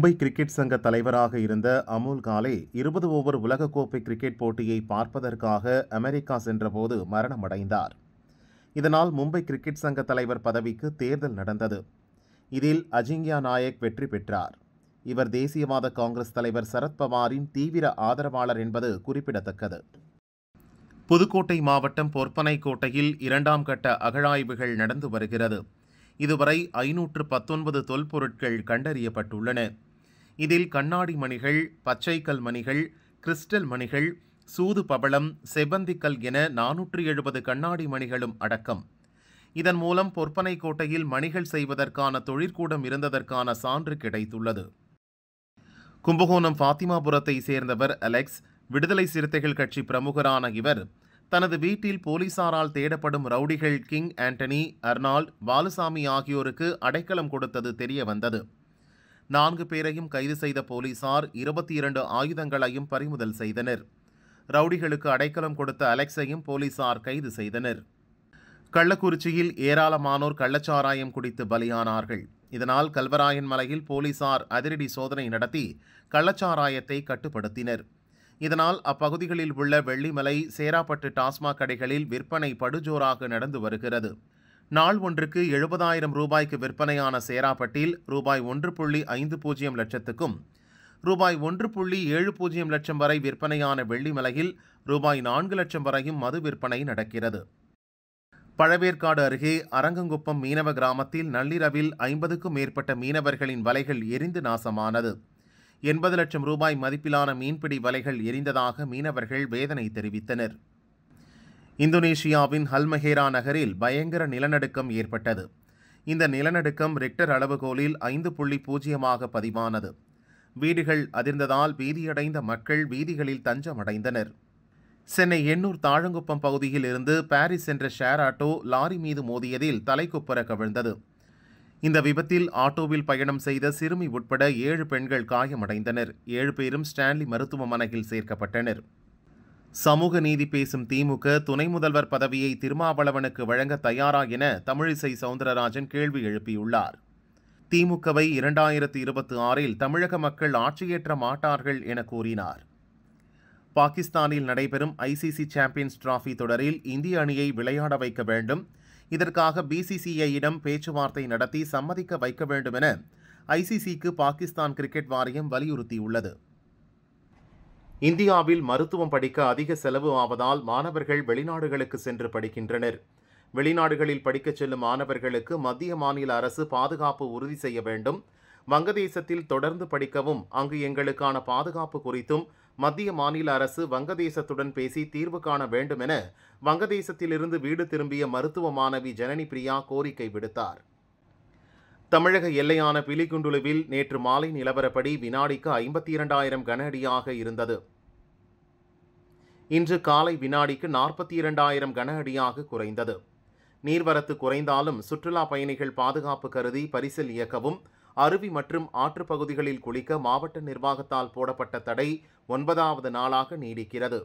மும்பை கிரிக்கெட் சங்க தலைவராக இருந்த அமுல் காலே இருபது ஓவர் உலகக்கோப்பை கிரிக்கெட் போட்டியை பார்ப்பதற்காக அமெரிக்கா சென்றபோது மரணமடைந்தார் இதனால் மும்பை கிரிக்கெட் சங்க தலைவர் பதவிக்கு தேர்தல் நடந்தது இதில் அஜிங்கியா நாயக் வெற்றி பெற்றார் இவர் தேசியவாத காங்கிரஸ் தலைவர் சரத்பவாரின் தீவிர ஆதரவாளர் என்பது குறிப்பிடத்தக்கது புதுக்கோட்டை மாவட்டம் பொற்பனைக்கோட்டையில் இரண்டாம் கட்ட அகழாய்வுகள் நடந்து வருகிறது இதுவரை ஐநூற்று பத்தொன்பது தொல்பொருட்கள் கண்டறியப்பட்டுள்ளன இதில் கண்ணாடி மணிகள் பச்சைக்கல் மணிகள் கிறிஸ்டல் மணிகள் சூது பவளம் செவ்வந்திக்கல் என நானூற்றி எழுபது கண்ணாடி மணிகளும் அடக்கம் இதன் மூலம் பொற்பனை கோட்டையில் மணிகள் செய்வதற்கான தொழிற்கூடம் இருந்ததற்கான சான்று கிடைத்துள்ளது கும்பகோணம் ஃபாத்திமாபுரத்தை சேர்ந்தவர் அலெக்ஸ் விடுதலை சிறுத்தைகள் கட்சி பிரமுகரான இவர் தனது வீட்டில் போலீசாரால் தேடப்படும் ரவுடிகள் கிங் ஆண்டனி அர்னால்ட் பாலுசாமி ஆகியோருக்கு அடைக்கலம் கொடுத்தது தெரியவந்தது வந்தது நான்கு பேரையும் கைது செய்த போலீசார் இருபத்தி இரண்டு ஆயுதங்களையும் பறிமுதல் செய்தனர் ரவுடிகளுக்கு அடைக்கலம் கொடுத்த அலெக்ஸையும் போலீசார் கைது செய்தனர் கள்ளக்குறிச்சியில் ஏராளமானோர் கள்ளச்சாராயம் குடித்து பலியானார்கள் இதனால் கல்வராயன் மலையில் போலீசார் அதிரடி சோதனை நடத்தி கள்ளச்சாராயத்தை கட்டுப்படுத்தினர் இதனால் அப்பகுதிகளில் உள்ள வெள்ளிமலை சேராப்பட்டு டாஸ்மாக் கடைகளில் விற்பனை படுஜோராக நடந்து வருகிறது நாள் ஒன்றுக்கு எழுபதாயிரம் ரூபாய்க்கு விற்பனையான சேராப்பட்டியில் ரூபாய் ஒன்று புள்ளி ஐந்து பூஜ்ஜியம் லட்சத்துக்கும் ரூபாய் ஒன்று புள்ளி ஏழு பூஜ்ஜியம் லட்சம் வரை விற்பனையான வெள்ளிமலையில் ரூபாய் நான்கு லட்சம் வரையும் மது விற்பனை நடக்கிறது பழவேற்காடு அருகே அரங்கங்குப்பம் மீனவ கிராமத்தில் நள்ளிரவில் ஐம்பதுக்கும் மேற்பட்ட மீனவர்களின் வலைகள் எரிந்து நாசமானது எண்பது லட்சம் ரூபாய் மதிப்பிலான மீன்பிடி வலைகள் எரிந்ததாக மீனவர்கள் வேதனை தெரிவித்தனர் இந்தோனேஷியாவின் ஹல்மஹேரா நகரில் பயங்கர நிலநடுக்கம் ஏற்பட்டது இந்த நிலநடுக்கம் ரெக்டர் அளவுகோலில் ஐந்து புள்ளி பூஜ்ஜியமாக பதிவானது வீடுகள் அதிர்ந்ததால் பீதியடைந்த மக்கள் வீதிகளில் தஞ்சமடைந்தனர் சென்னை எண்ணூர் தாழங்குப்பம் பகுதியில் இருந்து பாரிஸ் சென்ற ஷேர் ஆட்டோ லாரி மீது மோதியதில் தலைக்குப்புற கவிழ்ந்தது இந்த விபத்தில் ஆட்டோவில் பயணம் செய்த சிறுமி உட்பட ஏழு பெண்கள் காயமடைந்தனர் ஏழு பேரும் ஸ்டான்லி மருத்துவமனையில் சேர்க்கப்பட்டனர் சமூக நீதி பேசும் திமுக துணை முதல்வர் பதவியை திருமாவளவனுக்கு வழங்க தயாரா என தமிழிசை சவுந்தரராஜன் கேள்வி எழுப்பியுள்ளார் திமுகவை இரண்டாயிரத்தி இருபத்தி ஆறில் தமிழக மக்கள் ஆட்சியேற்ற மாட்டார்கள் என கூறினார் பாகிஸ்தானில் நடைபெறும் ஐசிசி சாம்பியன்ஸ் டிராஃபி தொடரில் இந்திய அணியை விளையாட வைக்க வேண்டும் இதற்காக பிசிசிஐயிடம் பேச்சுவார்த்தை நடத்தி சம்மதிக்க வைக்க வேண்டும் என ஐசிசிக்கு பாகிஸ்தான் கிரிக்கெட் வாரியம் வலியுறுத்தியுள்ளது இந்தியாவில் மருத்துவம் படிக்க அதிக செலவு ஆவதால் மாணவர்கள் வெளிநாடுகளுக்கு சென்று படிக்கின்றனர் வெளிநாடுகளில் படிக்கச் செல்லும் மாணவர்களுக்கு மத்திய மாநில அரசு பாதுகாப்பு உறுதி செய்ய வேண்டும் வங்கதேசத்தில் தொடர்ந்து படிக்கவும் அங்கு எங்களுக்கான பாதுகாப்பு குறித்தும் மத்திய மாநில அரசு வங்கதேசத்துடன் பேசி தீர்வு காண வேண்டும் என வங்கதேசத்திலிருந்து வீடு திரும்பிய மருத்துவ மாணவி ஜனனி பிரியா கோரிக்கை விடுத்தார் தமிழக எல்லையான பிலிகுண்டுலுவில் நேற்று மாலை நிலவரப்படி வினாடிக்கு ஐம்பத்தி இரண்டாயிரம் கன அடியாக இருந்தது இன்று காலை வினாடிக்கு நாற்பத்தி இரண்டாயிரம் கன அடியாக குறைந்தது நீர்வரத்து குறைந்தாலும் சுற்றுலா பயணிகள் பாதுகாப்பு கருதி பரிசல் இயக்கவும் அருவி மற்றும் ஆற்றுப்பகுதிகளில் குளிக்க மாவட்ட நிர்வாகத்தால் போடப்பட்ட தடை ஒன்பதாவது நாளாக நீடிக்கிறது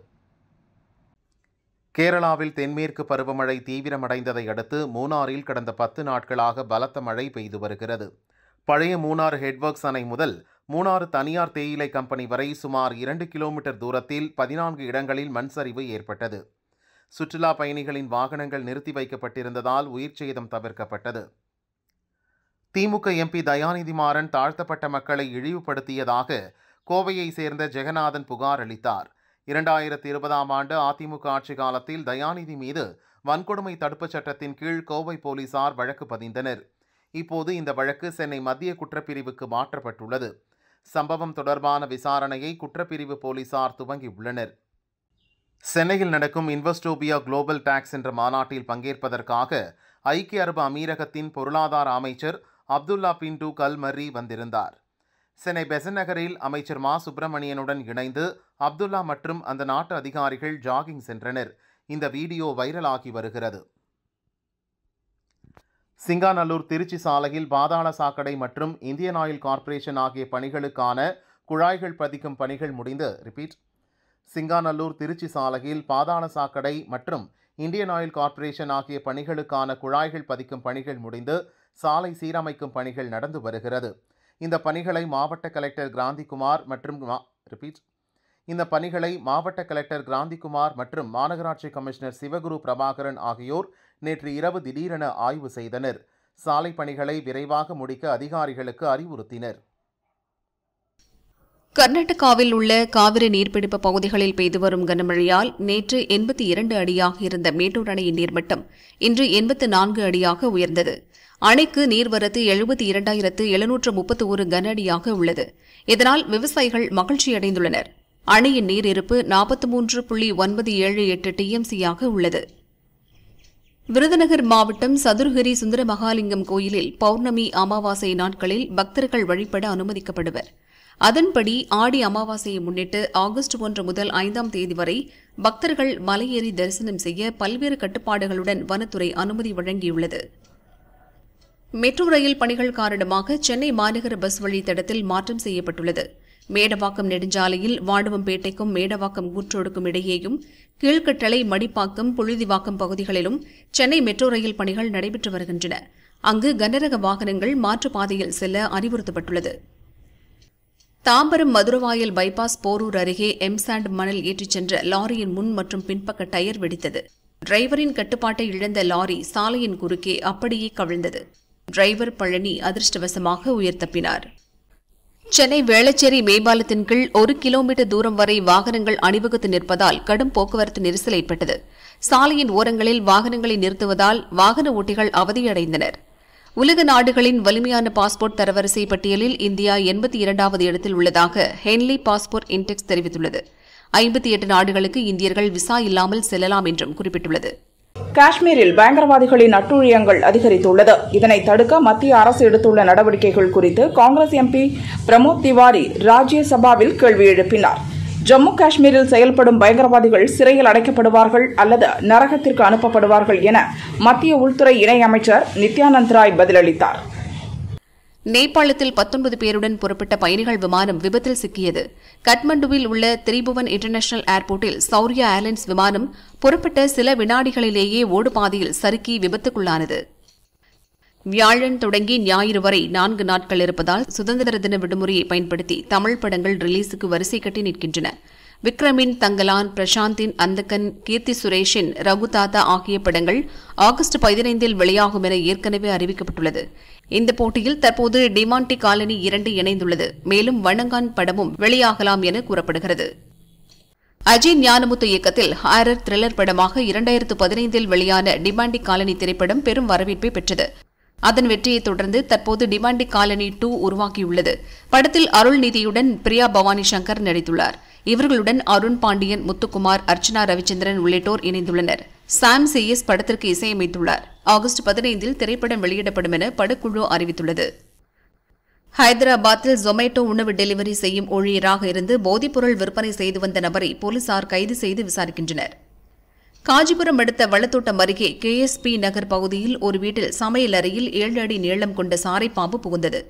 கேரளாவில் தென்மேற்கு பருவமழை தீவிரமடைந்ததை அடுத்து மூணாறில் கடந்த பத்து நாட்களாக பலத்த மழை பெய்து வருகிறது பழைய மூணாறு ஹெட்வொர்க்ஸ் அணை முதல் மூணாறு தனியார் தேயிலை கம்பெனி வரை சுமார் இரண்டு கிலோமீட்டர் தூரத்தில் பதினான்கு இடங்களில் மண் சரிவு ஏற்பட்டது சுற்றுலா பயணிகளின் வாகனங்கள் நிறுத்தி வைக்கப்பட்டிருந்ததால் உயிர் சேதம் தவிர்க்கப்பட்டது திமுக எம்பி தயாநிதி மாறன் தாழ்த்தப்பட்ட மக்களை இழிவுபடுத்தியதாக கோவையை சேர்ந்த ஜெகநாதன் புகார் அளித்தார் இரண்டாயிரத்தி இருபதாம் ஆண்டு அதிமுக ஆட்சி காலத்தில் தயாநிதி மீது வன்கொடுமை தடுப்புச் சட்டத்தின் கீழ் கோவை போலீசார் வழக்கு பதிந்தனர் இப்போது இந்த வழக்கு சென்னை மத்திய குற்றப்பிரிவுக்கு மாற்றப்பட்டுள்ளது சம்பவம் தொடர்பான விசாரணையை குற்றப்பிரிவு போலீசார் துவங்கியுள்ளனர் சென்னையில் நடக்கும் இன்வெஸ்டோபியா குளோபல் டாக்ஸ் என்ற மாநாட்டில் பங்கேற்பதற்காக ஐக்கிய அரபு அமீரகத்தின் பொருளாதார அமைச்சர் அப்துல்லா பின்டு கல்மரி வந்திருந்தார் சென்னை பெசன் நகரில் அமைச்சர் மா சுப்பிரமணியனுடன் இணைந்து அப்துல்லா மற்றும் அந்த நாட்டு அதிகாரிகள் ஜாகிங் சென்றனர் இந்த வீடியோ வைரலாகி வருகிறது சிங்காநல்லூர் திருச்சி சாலையில் பாதாள சாக்கடை மற்றும் இந்தியன் ஆயில் கார்ப்பரேஷன் ஆகிய பணிகளுக்கான குழாய்கள் பதிக்கும் பணிகள் முடிந்து ரிப்பீட் சிங்காநல்லூர் திருச்சி சாலையில் பாதாள சாக்கடை மற்றும் இந்தியன் ஆயில் கார்ப்பரேஷன் ஆகிய பணிகளுக்கான குழாய்கள் பதிக்கும் பணிகள் முடிந்து சாலை சீரமைக்கும் பணிகள் நடந்து வருகிறது இந்த பணிகளை மாவட்ட கலெக்டர் கிராந்திகுமார் மற்றும் ரிப்பீட் இந்த பணிகளை மாவட்ட கலெக்டர் கிராந்திகுமார் மற்றும் மாநகராட்சி கமிஷனர் சிவகுரு பிரபாகரன் ஆகியோர் நேற்று இரவு திடீரென ஆய்வு செய்தனர் சாலை பணிகளை விரைவாக முடிக்க அதிகாரிகளுக்கு அறிவுறுத்தினர் கர்நாடகாவில் உள்ள காவிரி நீர்பிடிப்பு பகுதிகளில் பெய்து வரும் கனமழையால் நேற்று எண்பத்தி இரண்டு அடியாக இருந்த மேட்டூர் அணையின் நீர்மட்டம் இன்று எண்பத்து நான்கு அடியாக உயர்ந்தது அணைக்கு நீர்வரத்து எழுபத்தி இரண்டாயிரத்து எழுநூற்று முப்பத்து ஒரு கன அடியாக உள்ளது இதனால் விவசாயிகள் மகிழ்ச்சியடைந்துள்ளனர் அணையின் நீர் இருப்பு நாற்பத்தி மூன்று புள்ளி ஒன்பது ஏழு எட்டு டிஎம்சியாக உள்ளது விருதுநகர் மாவட்டம் சதுர்கிரி சுந்தர மகாலிங்கம் கோயிலில் பௌர்ணமி அமாவாசை நாட்களில் பக்தர்கள் வழிபட அனுமதிக்கப்படுவர் அதன்படி ஆடி அமாவாசையை முன்னிட்டு ஆகஸ்ட் ஒன்று முதல் ஐந்தாம் தேதி வரை பக்தர்கள் மலையேறி தரிசனம் செய்ய பல்வேறு கட்டுப்பாடுகளுடன் வனத்துறை அனுமதி வழங்கியுள்ளது மெட்ரோ ரயில் பணிகள் காரணமாக சென்னை மாநகர பஸ் வழித்தடத்தில் மாற்றம் செய்யப்பட்டுள்ளது மேடவாக்கம் நெடுஞ்சாலையில் வாடுவம்பேட்டைக்கும் மேடவாக்கம் கூற்றோடுக்கும் இடையேயும் கீழ்கட்டளை மடிப்பாக்கம் புழுதிவாக்கம் பகுதிகளிலும் சென்னை மெட்ரோ ரயில் பணிகள் நடைபெற்று வருகின்றன அங்கு கனரக வாகனங்கள் மாற்றுப்பாதையில் செல்ல அறிவுறுத்தப்பட்டுள்ளது தாம்பரம் மதுரவாயல் பைபாஸ் போரூர் அருகே எம்சாண்ட் மணல் ஏற்றிச் சென்ற லாரியின் முன் மற்றும் பின்பக்க டயர் வெடித்தது டிரைவரின் கட்டுப்பாட்டை இழந்த லாரி சாலையின் குறுக்கே அப்படியே கவிழ்ந்தது டிரைவர் பழனி அதிர்ஷ்டவசமாக உயிர் தப்பினார் சென்னை வேளச்சேரி மேம்பாலத்தின் கீழ் ஒரு கிலோமீட்டர் தூரம் வரை வாகனங்கள் அணிவகுத்து நிற்பதால் கடும் போக்குவரத்து நெரிசல் ஏற்பட்டது சாலையின் ஓரங்களில் வாகனங்களை நிறுத்துவதால் வாகன ஓட்டிகள் அவதியடைந்தனர் உலக நாடுகளின் வலிமையான பாஸ்போர்ட் தரவரிசை பட்டியலில் இந்தியா எண்பத்தி இரண்டாவது இடத்தில் உள்ளதாக ஹென்லி பாஸ்போர்ட் இன்டெக்ஸ் தெரிவித்துள்ளது ஐம்பத்தி எட்டு நாடுகளுக்கு இந்தியர்கள் விசா இல்லாமல் செல்லலாம் என்றும் குறிப்பிட்டுள்ளது காஷ்மீரில் பயங்கரவாதிகளின் அட்டுழியங்கள் அதிகரித்துள்ளது இதனை தடுக்க மத்திய அரசு எடுத்துள்ள நடவடிக்கைகள் குறித்து காங்கிரஸ் எம்பி பிரமோத் திவாரி ராஜ்யசபாவில் கேள்வி எழுப்பினார் ஜம்மு காஷ்மீரில் செயல்படும் பயங்கரவாதிகள் சிறையில் அடைக்கப்படுவார்கள் அல்லது நரகத்திற்கு அனுப்பப்படுவார்கள் என மத்திய உள்துறை இணையமைச்சர் நித்யானந்த் ராய் பதிலளித்தாா் நேபாளத்தில் பத்தொன்பது பேருடன் புறப்பட்ட பயணிகள் விமானம் விபத்தில் சிக்கியது கட்மண்டுவில் உள்ள திரிபுவன் இன்டர்நேஷனல் ஏர்போர்ட்டில் சௌரியா ஏர்லைன்ஸ் விமானம் புறப்பட்ட சில வினாடிகளிலேயே ஓடுபாதையில் சறுக்கி விபத்துக்குள்ளானது வியாழன் தொடங்கி ஞாயிறு வரை நான்கு நாட்கள் இருப்பதால் சுதந்திர தின விடுமுறையை பயன்படுத்தி தமிழ் படங்கள் ரிலீஸுக்கு வரிசை கட்டி நிற்கின்றன விக்ரமின் தங்கலான் பிரசாந்தின் அந்தகன் கீர்த்தி சுரேஷின் ரகு தாத்தா ஆகிய படங்கள் ஆகஸ்ட் பதினைந்தில் வெளியாகும் என ஏற்கனவே அறிவிக்கப்பட்டுள்ளது இந்த போட்டியில் தற்போது டிமாண்டி காலனி இரண்டு இணைந்துள்ளது மேலும் வணங்கான் படமும் வெளியாகலாம் என கூறப்படுகிறது அஜய் ஞானமுத்து இயக்கத்தில் ஹாரர் த்ரில்லர் படமாக இரண்டாயிரத்து பதினைந்தில் வெளியான டிமாண்டி காலனி திரைப்படம் பெரும் வரவேற்பை பெற்றது அதன் வெற்றியை தொடர்ந்து தற்போது டிமாண்டி காலனி டூ உருவாகியுள்ளது படத்தில் அருள்நிதியுடன் பிரியா பவானி சங்கர் நடித்துள்ளாா் இவர்களுடன் அருண் பாண்டியன் முத்துக்குமார் அர்ச்சனா ரவிச்சந்திரன் உள்ளிட்டோர் இணைந்துள்ளனர் சாம் சிஎஸ் படத்திற்கு இசையமைத்துள்ளார் ஆகஸ்ட் பதினைந்தில் திரைப்படம் வெளியிடப்படும் என படக்குழு அறிவித்துள்ளது ஹைதராபாத்தில் ஜொமேட்டோ உணவு டெலிவரி செய்யும் ஊழியராக இருந்து போதைப்பொருள் விற்பனை செய்து வந்த நபரை போலீசார் கைது செய்து விசாரிக்கின்றனர் காஞ்சிபுரம் அடுத்த வளத்தோட்டம் அருகே கேஎஸ்பி நகர் பகுதியில் ஒரு வீட்டில் சமையல் அறையில் ஏழு அடி நீளம் கொண்ட சாறை பாம்பு புகுந்தது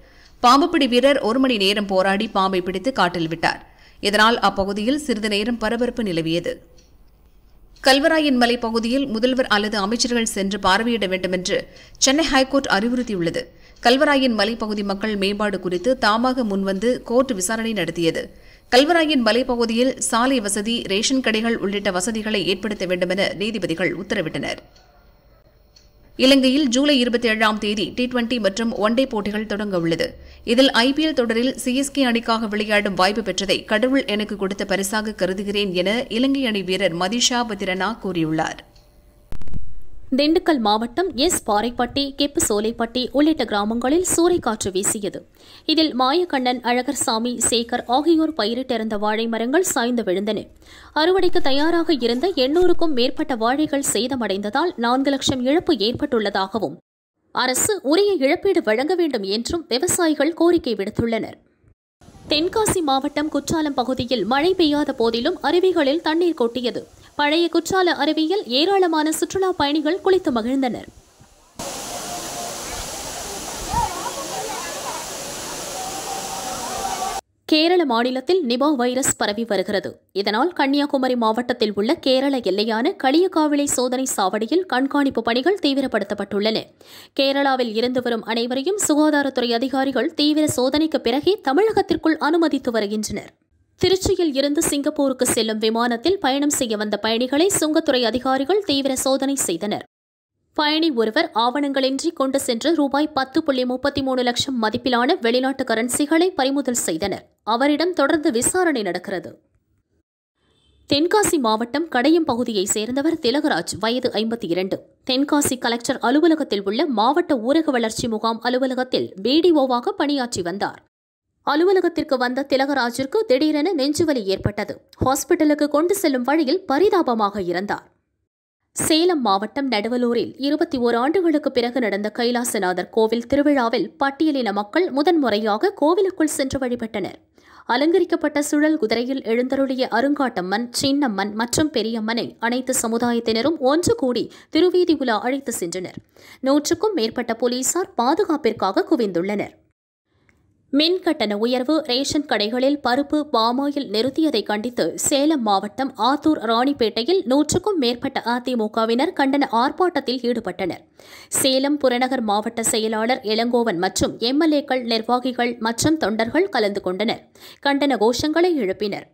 பாம்புப்பிடி வீரர் ஒரு மணி நேரம் போராடி பாம்பை பிடித்து காட்டில் விட்டார் இதனால் அப்பகுதியில் சிறிது நேரம் பரபரப்பு நிலவியது கல்வராயன் மலை பகுதியில் முதல்வர் அல்லது அமைச்சர்கள் சென்று பார்வையிட வேண்டும் என்று சென்னை ஹைகோர்ட் அறிவுறுத்தியுள்ளது கல்வராயன் மலைப்பகுதி மக்கள் மேம்பாடு குறித்து தாமாக முன்வந்து கோர்ட் விசாரணை நடத்தியது கல்வராயன் மலைப்பகுதியில் சாலை வசதி ரேஷன் கடைகள் உள்ளிட்ட வசதிகளை ஏற்படுத்த வேண்டும் என நீதிபதிகள் உத்தரவிட்டனா் இலங்கையில் ஜூலை இருபத்தி ஏழாம் தேதி டி டுவெண்டி மற்றும் ஒன் டே போட்டிகள் தொடங்க உள்ளது இதில் ஐபிஎல் தொடரில் சிஎஸ்கே அணிக்காக விளையாடும் வாய்ப்பு பெற்றதை கடவுள் எனக்கு கொடுத்த பரிசாக கருதுகிறேன் என இலங்கை அணி வீரர் மதிஷா பத்திரனா கூறியுள்ளாா் திண்டுக்கல் மாவட்டம் எஸ் பாறைப்பட்டி கெப்பு சோலைப்பட்டி உள்ளிட்ட கிராமங்களில் சூறைக்காற்று வீசியது இதில் மாயக்கண்ணன் அழகர்சாமி சேகர் ஆகியோர் பயிரிட்டிருந்த வாழை மரங்கள் சாய்ந்து விழுந்தன அறுவடைக்கு தயாராக இருந்த எண்ணூறுக்கும் மேற்பட்ட வாழைகள் சேதமடைந்ததால் நான்கு லட்சம் இழப்பு ஏற்பட்டுள்ளதாகவும் அரசு உரிய இழப்பீடு வழங்க வேண்டும் என்றும் விவசாயிகள் கோரிக்கை விடுத்துள்ளனர் தென்காசி மாவட்டம் குற்றாலம் பகுதியில் மழை பெய்யாத போதிலும் அருவிகளில் தண்ணீர் கொட்டியது பழைய குற்றால அருவியில் ஏராளமான சுற்றுலா பயணிகள் குளித்து மகிழ்ந்தனர் கேரள மாநிலத்தில் நிபா வைரஸ் பரவி வருகிறது இதனால் கன்னியாகுமரி மாவட்டத்தில் உள்ள கேரள எல்லையான களியக்காவிளை சோதனை சாவடியில் கண்காணிப்பு பணிகள் தீவிரப்படுத்தப்பட்டுள்ளன கேரளாவில் இருந்து வரும் அனைவரையும் சுகாதாரத்துறை அதிகாரிகள் தீவிர சோதனைக்கு பிறகே தமிழகத்திற்குள் அனுமதித்து வருகின்றனர் திருச்சியில் இருந்து சிங்கப்பூருக்கு செல்லும் விமானத்தில் பயணம் செய்ய வந்த பயணிகளை சுங்கத்துறை அதிகாரிகள் தீவிர சோதனை செய்தனர் பயணி ஒருவர் ஆவணங்களின்றி கொண்டு சென்று ரூபாய் பத்து புள்ளி முப்பத்தி மூணு லட்சம் மதிப்பிலான வெளிநாட்டு கரன்சிகளை பறிமுதல் செய்தனர் அவரிடம் தொடர்ந்து விசாரணை நடக்கிறது தென்காசி மாவட்டம் கடையம் பகுதியைச் சேர்ந்தவர் திலகராஜ் வயது ஐம்பத்தி இரண்டு தென்காசி கலெக்டர் அலுவலகத்தில் உள்ள மாவட்ட ஊரக வளர்ச்சி முகாம் அலுவலகத்தில் பிடிஓவாக பணியாற்றி வந்தார் அலுவலகத்திற்கு வந்த திலகராஜிற்கு திடீரென நெஞ்சுவலி ஏற்பட்டது ஹாஸ்பிட்டலுக்கு கொண்டு செல்லும் வழியில் பரிதாபமாக இருந்தார் சேலம் மாவட்டம் நடுவலூரில் இருபத்தி ஓர் ஆண்டுகளுக்கு பிறகு நடந்த கைலாசநாதர் கோவில் திருவிழாவில் பட்டியலின மக்கள் முதன்முறையாக கோவிலுக்குள் சென்று வழிபட்டனர் அலங்கரிக்கப்பட்ட சுழல் குதிரையில் எழுந்தருளிய அருங்காட்டம்மன் சின்னம்மன் மற்றும் பெரியம்மனை அனைத்து சமுதாயத்தினரும் ஒன்று கூடி திருவீதி உலா அழைத்து சென்றனர் நூற்றுக்கும் மேற்பட்ட போலீசார் பாதுகாப்பிற்காக குவிந்துள்ளனர் மின் கட்டண உயர்வு ரேஷன் கடைகளில் பருப்பு பாமாயில் நிறுத்தியதை கண்டித்து சேலம் மாவட்டம் ஆத்தூர் ராணிப்பேட்டையில் நூற்றுக்கும் மேற்பட்ட அதிமுகவினர் கண்டன ஆர்ப்பாட்டத்தில் ஈடுபட்டனர் சேலம் புறநகர் மாவட்ட செயலாளர் இளங்கோவன் மற்றும் எம்எல்ஏக்கள் நிர்வாகிகள் மற்றும் தொண்டர்கள் கலந்து கொண்டனர் கண்டன கோஷங்களை எழுப்பினர்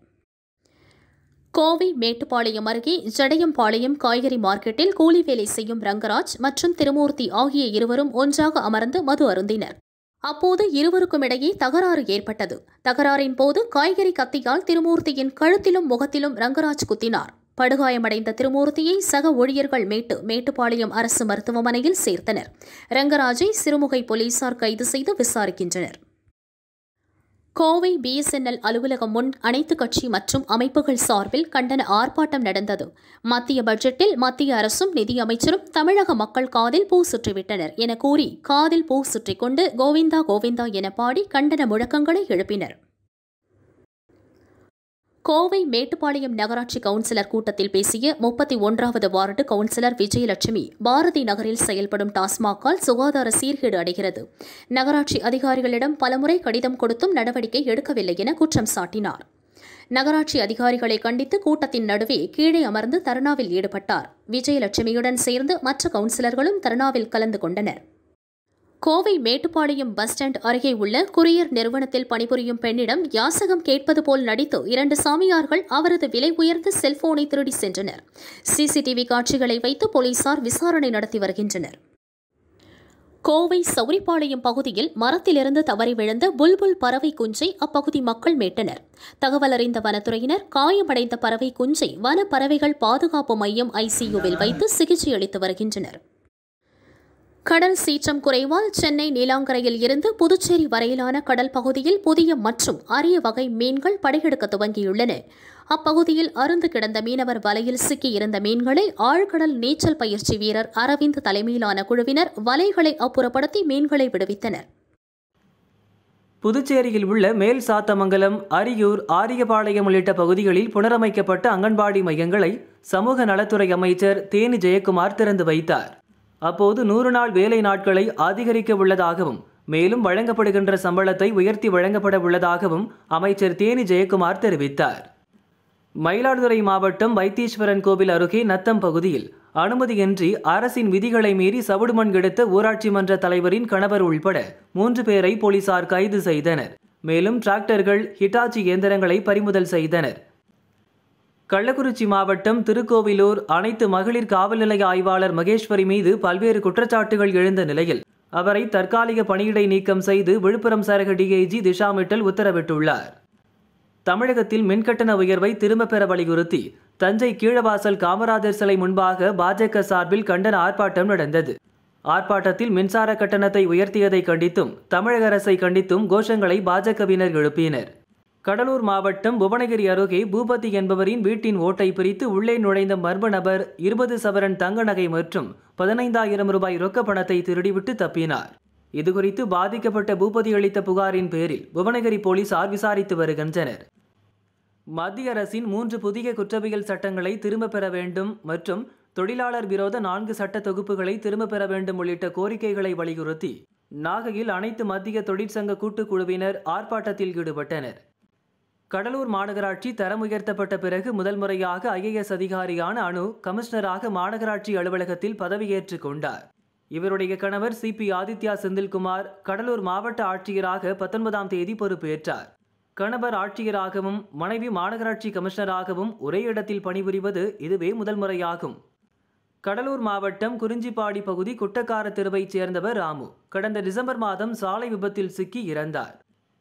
கோவை மேட்டுப்பாளையம் அருகே ஜடையம்பாளையம் காய்கறி மார்க்கெட்டில் கூலி வேலை செய்யும் ரங்கராஜ் மற்றும் திருமூர்த்தி ஆகிய இருவரும் ஒன்றாக அமர்ந்து மது அருந்தினர் அப்போது இருவருக்கும் இடையே தகராறு ஏற்பட்டது தகராறின் போது காய்கறி கத்தியால் திருமூர்த்தியின் கழுத்திலும் முகத்திலும் ரங்கராஜ் குத்தினார் படுகாயமடைந்த திருமூர்த்தியை சக ஊழியர்கள் மீட்டு மேட்டுப்பாளையம் அரசு மருத்துவமனையில் சேர்த்தனர் ரங்கராஜை சிறுமுகை போலீசார் கைது செய்து விசாரிக்கின்றனர் கோவை பிஎஸ்என்எல் அலுவலகம் முன் அனைத்து கட்சி மற்றும் அமைப்புகள் சார்பில் கண்டன ஆர்ப்பாட்டம் நடந்தது மத்திய பட்ஜெட்டில் மத்திய அரசும் நிதியமைச்சரும் தமிழக மக்கள் காதில் பூ சுற்றிவிட்டனர் என கூறி காதில் பூ சுற்றிக்கொண்டு கோவிந்தா கோவிந்தா என பாடி கண்டன முழக்கங்களை எழுப்பினர் கோவை மேட்டுப்பாளையம் நகராட்சி கவுன்சிலர் கூட்டத்தில் பேசிய முப்பத்தி ஒன்றாவது வார்டு கவுன்சிலர் விஜயலட்சுமி பாரதி நகரில் செயல்படும் டாஸ்மாக்கால் சுகாதார சீர்கேடு அடைகிறது நகராட்சி அதிகாரிகளிடம் பலமுறை கடிதம் கொடுத்தும் நடவடிக்கை எடுக்கவில்லை என குற்றம் சாட்டினார் நகராட்சி அதிகாரிகளை கண்டித்து கூட்டத்தின் நடுவே கீழே அமர்ந்து தர்ணாவில் ஈடுபட்டார் விஜயலட்சுமியுடன் சேர்ந்து மற்ற கவுன்சிலர்களும் தர்ணாவில் கலந்து கொண்டனர் கோவை மேட்டுப்பாளையம் பஸ் ஸ்டாண்ட் அருகே உள்ள குரியர் நிறுவனத்தில் பணிபுரியும் பெண்ணிடம் யாசகம் கேட்பது போல் நடித்து இரண்டு சாமியார்கள் அவரது விலை உயர்ந்த செல்போனை திருடி சென்றனர் சிசிடிவி காட்சிகளை வைத்து போலீசார் விசாரணை நடத்தி வருகின்றனர் கோவை சௌரிப்பாளையம் பகுதியில் மரத்திலிருந்து தவறி விழுந்த புல்புல் பறவை குஞ்சை அப்பகுதி மக்கள் மீட்டனர் தகவல் அறிந்த வனத்துறையினர் காயமடைந்த பறவை குஞ்சை வன பறவைகள் பாதுகாப்பு மையம் ஐசியூவில் வைத்து சிகிச்சை அளித்து வருகின்றனர் கடல் சீற்றம் குறைவால் சென்னை நீலாங்கரையில் இருந்து புதுச்சேரி வரையிலான கடல் பகுதியில் புதிய மற்றும் அரிய வகை மீன்கள் படையெடுக்க துவங்கியுள்ளன அப்பகுதியில் அருந்து கிடந்த மீனவர் வலையில் சிக்கியிருந்த மீன்களை ஆழ்கடல் நீச்சல் பயிற்சி வீரர் அரவிந்த் தலைமையிலான குழுவினர் வலைகளை அப்புறப்படுத்தி மீன்களை விடுவித்தனர் புதுச்சேரியில் உள்ள மேல் சாத்தமங்கலம் அரியூர் ஆரியபாளையம் உள்ளிட்ட பகுதிகளில் புனரமைக்கப்பட்ட அங்கன்வாடி மையங்களை சமூக நலத்துறை அமைச்சர் தேனி ஜெயக்குமார் திறந்து வைத்தார் அப்போது நூறு நாள் வேலை நாட்களை அதிகரிக்க உள்ளதாகவும் மேலும் வழங்கப்படுகின்ற சம்பளத்தை உயர்த்தி வழங்கப்பட உள்ளதாகவும் அமைச்சர் தேனி ஜெயக்குமார் தெரிவித்தார் மயிலாடுதுறை மாவட்டம் வைத்தீஸ்வரன் கோவில் அருகே நத்தம் பகுதியில் அனுமதியின்றி அரசின் விதிகளை மீறி சவுடுமண் எடுத்த ஊராட்சி மன்ற தலைவரின் கணவர் உள்பட மூன்று பேரை போலீசார் கைது செய்தனர் மேலும் டிராக்டர்கள் ஹிட்டாச்சி இயந்திரங்களை பறிமுதல் செய்தனர் கள்ளக்குறிச்சி மாவட்டம் திருக்கோவிலூர் அனைத்து மகளிர் காவல் நிலைய ஆய்வாளர் மகேஸ்வரி மீது பல்வேறு குற்றச்சாட்டுகள் எழுந்த நிலையில் அவரை தற்காலிக பணியிடை நீக்கம் செய்து விழுப்புரம் சரக டிஐஜி திஷா மிட்டல் உத்தரவிட்டுள்ளார் தமிழகத்தில் மின்கட்டண உயர்வை திரும்பப் பெற வலியுறுத்தி தஞ்சை கீழவாசல் காமராஜர் சிலை முன்பாக பாஜக சார்பில் கண்டன ஆர்ப்பாட்டம் நடந்தது ஆர்ப்பாட்டத்தில் மின்சார கட்டணத்தை உயர்த்தியதை கண்டித்தும் தமிழக அரசை கண்டித்தும் கோஷங்களை பாஜகவினர் எழுப்பினர் கடலூர் மாவட்டம் புவனகிரி அருகே பூபதி என்பவரின் வீட்டின் ஓட்டை பிரித்து உள்ளே நுழைந்த மர்ம நபர் இருபது சவரன் தங்க நகை மற்றும் பதினைந்தாயிரம் ரூபாய் ரொக்க பணத்தை திருடிவிட்டு தப்பினார் இதுகுறித்து பாதிக்கப்பட்ட பூபதி அளித்த புகாரின் பேரில் புவனகிரி போலீசார் விசாரித்து வருகின்றனர் மத்திய அரசின் மூன்று புதிய குற்றவியல் சட்டங்களை திரும்ப பெற வேண்டும் மற்றும் தொழிலாளர் விரோத நான்கு சட்ட தொகுப்புகளை திரும்பப் பெற வேண்டும் உள்ளிட்ட கோரிக்கைகளை வலியுறுத்தி நாகையில் அனைத்து மத்திய தொழிற்சங்க கூட்டுக்குழுவினர் ஆர்ப்பாட்டத்தில் ஈடுபட்டனர் கடலூர் மாநகராட்சி தரம் உயர்த்தப்பட்ட பிறகு முதல் முறையாக ஐஏஎஸ் அதிகாரியான அனு கமிஷனராக மாநகராட்சி அலுவலகத்தில் பதவியேற்றுக் கொண்டார் இவருடைய கணவர் சி பி ஆதித்யா செந்தில்குமார் கடலூர் மாவட்ட ஆட்சியராக பத்தொன்பதாம் தேதி பொறுப்பேற்றார் கணவர் ஆட்சியராகவும் மனைவி மாநகராட்சி கமிஷனராகவும் ஒரே இடத்தில் பணிபுரிவது இதுவே முதல் முறையாகும் கடலூர் மாவட்டம் குறிஞ்சிப்பாடி பகுதி குட்டக்கார தெருவைச் சேர்ந்தவர் ராமு கடந்த டிசம்பர் மாதம் சாலை விபத்தில் சிக்கி இறந்தார்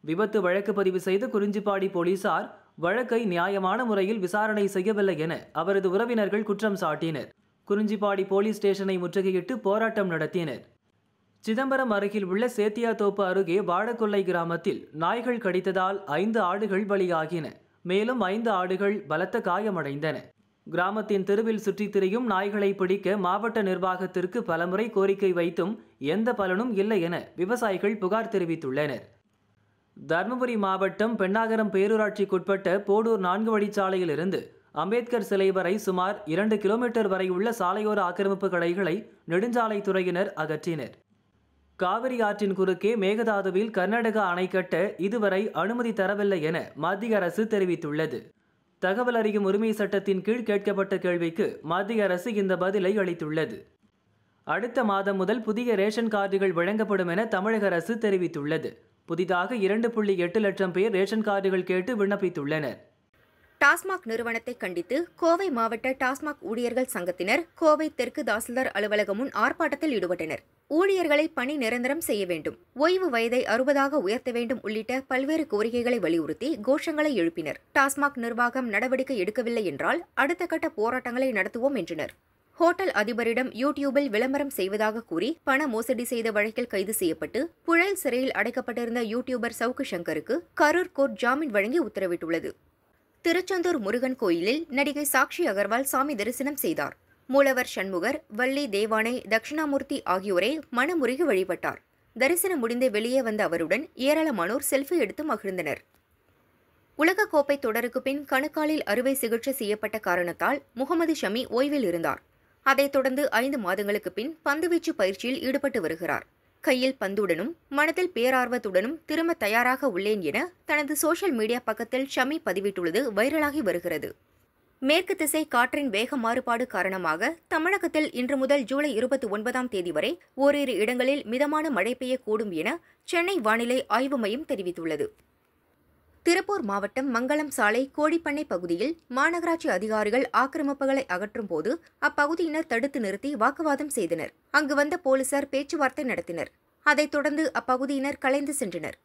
விபத்து வழக்கு பதிவு செய்த குறிஞ்சிப்பாடி போலீசார் வழக்கை நியாயமான முறையில் விசாரணை செய்யவில்லை என அவரது உறவினர்கள் குற்றம் சாட்டினர் குறிஞ்சிப்பாடி போலீஸ் ஸ்டேஷனை முற்றுகையிட்டு போராட்டம் நடத்தினர் சிதம்பரம் அருகில் உள்ள சேத்தியாதோப்பு அருகே வாடக்கொல்லை கிராமத்தில் நாய்கள் கடித்ததால் ஐந்து ஆடுகள் பலியாகின மேலும் ஐந்து ஆடுகள் பலத்த காயமடைந்தன கிராமத்தின் தெருவில் சுற்றித் திரியும் நாய்களை பிடிக்க மாவட்ட நிர்வாகத்திற்கு பலமுறை கோரிக்கை வைத்தும் எந்த பலனும் இல்லை என விவசாயிகள் புகார் தெரிவித்துள்ளனர் தருமபுரி மாவட்டம் பெண்ணாகரம் பேரூராட்சிக்குட்பட்ட போடூர் நான்கு வழிச்சாலையிலிருந்து அம்பேத்கர் சிலை வரை சுமார் இரண்டு கிலோமீட்டர் வரை உள்ள சாலையோர ஆக்கிரமிப்பு கடைகளை நெடுஞ்சாலைத்துறையினர் அகற்றினர் காவிரி ஆற்றின் குறுக்கே மேகதாதுவில் கர்நாடகா அணை கட்ட இதுவரை அனுமதி தரவில்லை என மத்திய அரசு தெரிவித்துள்ளது தகவல் அறியும் உரிமை சட்டத்தின் கீழ் கேட்கப்பட்ட கேள்விக்கு மத்திய அரசு இந்த பதிலை அளித்துள்ளது அடுத்த மாதம் முதல் புதிய ரேஷன் கார்டுகள் வழங்கப்படும் என தமிழக அரசு தெரிவித்துள்ளது புதிதாக இரண்டு புள்ளி எட்டு லட்சம் பேர் ரேஷன் கார்டுகள் கேட்டு விண்ணப்பித்துள்ளனர் டாஸ்மாக் நிறுவனத்தை கண்டித்து கோவை மாவட்ட டாஸ்மாக் ஊழியர்கள் சங்கத்தினர் கோவை தெற்கு தாசில்தார் அலுவலகம் முன் ஆர்ப்பாட்டத்தில் ஈடுபட்டனர் ஊழியர்களை பணி நிரந்தரம் செய்ய வேண்டும் ஓய்வு வயதை அறுபதாக உயர்த்த வேண்டும் உள்ளிட்ட பல்வேறு கோரிக்கைகளை வலியுறுத்தி கோஷங்களை எழுப்பினர் டாஸ்மாக் நிர்வாகம் நடவடிக்கை எடுக்கவில்லை என்றால் அடுத்த கட்ட போராட்டங்களை நடத்துவோம் என்றனர் ஹோட்டல் அதிபரிடம் யூடியூபில் விளம்பரம் செய்வதாக கூறி பண மோசடி செய்த வழக்கில் கைது செய்யப்பட்டு புழல் சிறையில் அடைக்கப்பட்டிருந்த யூடியூபர் சவுக்கு சங்கருக்கு கரூர் கோர்ட் ஜாமீன் வழங்கி உத்தரவிட்டுள்ளது திருச்செந்தூர் முருகன் கோயிலில் நடிகை சாக்ஷி அகர்வால் சாமி தரிசனம் செய்தார் மூலவர் சண்முகர் வள்ளி தேவானை தட்சிணாமூர்த்தி ஆகியோரை மனமுருகி வழிபட்டார் தரிசனம் முடிந்து வெளியே வந்த அவருடன் ஏராளமானோர் செல்ஃபி எடுத்து மகிழ்ந்தனர் உலகக்கோப்பை தொடருக்கு பின் கணுக்காலில் அறுவை சிகிச்சை செய்யப்பட்ட காரணத்தால் முகமது ஷமி ஓய்வில் இருந்தார் அதைத் தொடர்ந்து ஐந்து மாதங்களுக்கு பின் பந்துவீச்சு பயிற்சியில் ஈடுபட்டு வருகிறார் கையில் பந்துடனும் மனதில் பேரார்வத்துடனும் திரும்ப தயாராக உள்ளேன் என தனது சோஷியல் மீடியா பக்கத்தில் ஷமி பதிவிட்டுள்ளது வைரலாகி வருகிறது மேற்கு திசை காற்றின் வேக மாறுபாடு காரணமாக தமிழகத்தில் இன்று முதல் ஜூலை இருபத்தி ஒன்பதாம் தேதி வரை ஓரிரு இடங்களில் மிதமான மழை பெய்யக்கூடும் என சென்னை வானிலை ஆய்வு மையம் தெரிவித்துள்ளது திருப்பூர் மாவட்டம் மங்களம் சாலை கோடிப்பண்ணை பகுதியில் மாநகராட்சி அதிகாரிகள் ஆக்கிரமிப்புகளை அகற்றும் போது அப்பகுதியினர் தடுத்து நிறுத்தி வாக்குவாதம் செய்தனர் அங்கு வந்த போலீசார் பேச்சுவார்த்தை நடத்தினர் அதைத் தொடர்ந்து அப்பகுதியினர் கலைந்து சென்றனர்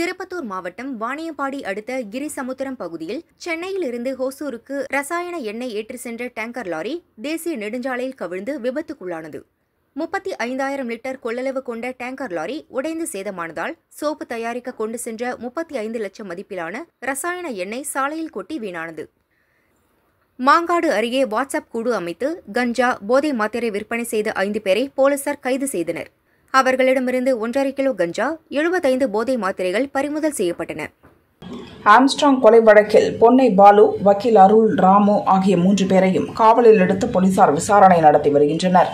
திருப்பத்தூர் மாவட்டம் வாணியம்பாடி அடுத்த கிரிசமுத்திரம் பகுதியில் சென்னையிலிருந்து ஹோசூருக்கு ரசாயன எண்ணெய் ஏற்றி சென்ற டேங்கர் லாரி தேசிய நெடுஞ்சாலையில் கவிழ்ந்து விபத்துக்குள்ளானது முப்பத்தி ஐந்தாயிரம் லிட்டர் கொள்ளளவு கொண்ட டேங்கர் லாரி உடைந்து சேதமானதால் சோப்பு தயாரிக்க கொண்டு சென்ற முப்பத்தி ஐந்து லட்சம் மதிப்பிலான ரசாயன எண்ணெய் சாலையில் கொட்டி வீணானது மாங்காடு அருகே வாட்ஸ்அப் குழு அமைத்து கஞ்சா போதை மாத்திரை விற்பனை செய்த ஐந்து பேரை போலீசார் கைது செய்தனர் அவர்களிடமிருந்து ஒன்றரை கிலோ கஞ்சா எழுபத்தைந்து போதை மாத்திரைகள் பறிமுதல் செய்யப்பட்டன ஆம்ஸ்ட்ராங் கொலை வழக்கில் பொன்னை பாலு வக்கீல் அருள் ராமு ஆகிய மூன்று பேரையும் காவலில் எடுத்து போலீசார் விசாரணை நடத்தி வருகின்றனர்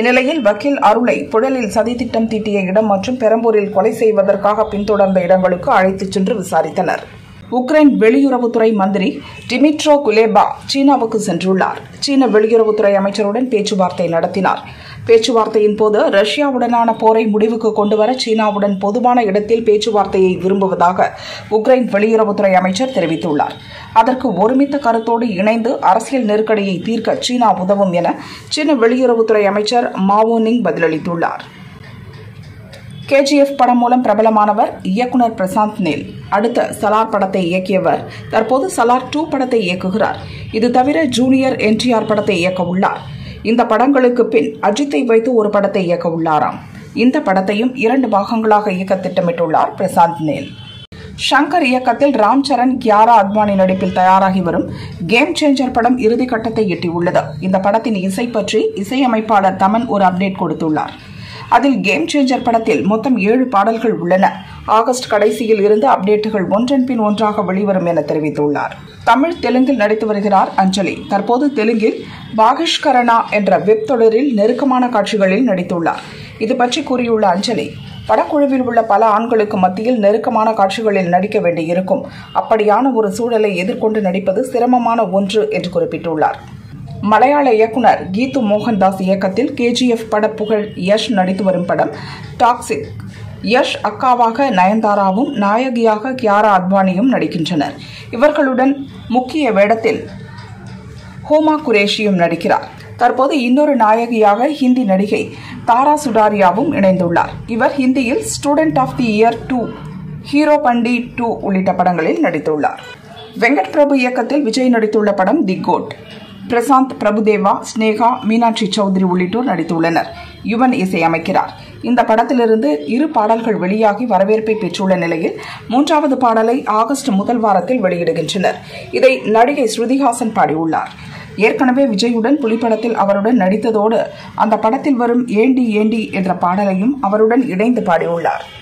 இந்நிலையில் வக்கீல் அருளை புழலில் சதித்திட்டம் தீட்டிய இடம் மற்றும் பெரம்பூரில் கொலை செய்வதற்காக பின்தொடர்ந்த இடங்களுக்கு அழைத்துச் சென்று விசாரித்தனர் உக்ரைன் வெளியுறவுத்துறை மந்திரி டிமிட்ரோ குலேபா சீனாவுக்கு சென்றுள்ளார் சீன வெளியுறவுத்துறை அமைச்சருடன் பேச்சுவார்த்தை நடத்தினார் பேச்சுவார்த்தையின் போது ரஷ்யாவுடனான போரை முடிவுக்கு கொண்டுவர சீனாவுடன் பொதுவான இடத்தில் பேச்சுவார்த்தையை விரும்புவதாக உக்ரைன் வெளியுறவுத்துறை அமைச்சர் தெரிவித்துள்ளார் அதற்கு ஒருமித்த கருத்தோடு இணைந்து அரசியல் நெருக்கடியை தீர்க்க சீனா உதவும் என சீன வெளியுறவுத்துறை அமைச்சர் மாவோனிங் பதிலளித்துள்ளார் கேஜிஎஃப் படம் மூலம் பிரபலமானவர் இயக்குனர் பிரசாந்த் நேல் அடுத்த சலார் படத்தை இயக்கியவர் தற்போது சலார் டூ படத்தை இயக்குகிறார் இது தவிர ஜூனியர் என்டிஆர் படத்தை இயக்க உள்ளார் இந்த படங்களுக்கு பின் அஜித்தை வைத்து ஒரு படத்தை இயக்க உள்ளாராம் இந்த படத்தையும் இரண்டு பாகங்களாக இயக்க திட்டமிட்டுள்ளார் பிரசாந்த் நேல் ஷங்கர் இயக்கத்தில் ராம் சரண் கியாரா அத்வானி நடிப்பில் தயாராகி வரும் கேம் சேஞ்சர் படம் இறுதிக்கட்டத்தை எட்டியுள்ளது இந்த படத்தின் இசை பற்றி இசையமைப்பாளர் தமன் ஒரு அப்டேட் கொடுத்துள்ளார் அதில் கேம் சேஞ்சர் படத்தில் மொத்தம் ஏழு பாடல்கள் உள்ளன ஆகஸ்ட் கடைசியில் இருந்து அப்டேட்டுகள் ஒன்றன் பின் ஒன்றாக வெளிவரும் என தெரிவித்துள்ளார் தமிழ் தெலுங்கில் நடித்து வருகிறார் அஞ்சலி தற்போது தெலுங்கில் பாகிஷ்கரணா என்ற வெப் தொடரில் நெருக்கமான காட்சிகளில் நடித்துள்ளார் இது பற்றி கூறியுள்ள அஞ்சலி படக்குழுவில் உள்ள பல ஆண்களுக்கு மத்தியில் நெருக்கமான காட்சிகளில் நடிக்க வேண்டியிருக்கும் அப்படியான ஒரு சூழலை எதிர்கொண்டு நடிப்பது சிரமமான ஒன்று என்று குறிப்பிட்டுள்ளார் மலையாள இயக்குனர் கீது மோகன்தாஸ் இயக்கத்தில் கேஜிஎஃப் பட புகழ் யஷ் நடித்து வரும் படம் டாக்ஸிக் யஷ் அக்காவாக நயன்தாராவும் நாயகியாக கியாரா அத்வானியும் நடிக்கின்றனர் இவர்களுடன் முக்கிய வேடத்தில் ஹோமா குரேஷியும் நடிக்கிறார் தற்போது இன்னொரு நாயகியாக ஹிந்தி நடிகை தாரா சுடாரியாவும் இணைந்துள்ளார் இவர் ஹிந்தியில் ஸ்டூடெண்ட் ஆஃப் தி இயர் டூ ஹீரோ பண்டி டூ உள்ளிட்ட படங்களில் நடித்துள்ளார் வெங்கட் பிரபு இயக்கத்தில் விஜய் நடித்துள்ள படம் தி கோட் பிரசாந்த் பிரபுதேவா ஸ்னேகா மீனாட்சி சௌத்ரி உள்ளிட்டோர் நடித்துள்ளனர் யுவன் இசையமைக்கிறார் இந்த படத்திலிருந்து இரு பாடல்கள் வெளியாகி வரவேற்பை பெற்றுள்ள நிலையில் மூன்றாவது பாடலை ஆகஸ்ட் முதல் வாரத்தில் வெளியிடுகின்றனர் இதை நடிகை ஸ்ருதிஹாசன் பாடியுள்ளார் ஏற்கனவே விஜயுடன் புலிப்படத்தில் அவருடன் நடித்ததோடு அந்த படத்தில் வரும் ஏண்டி ஏண்டி என்ற பாடலையும் அவருடன் இணைந்து பாடியுள்ளார்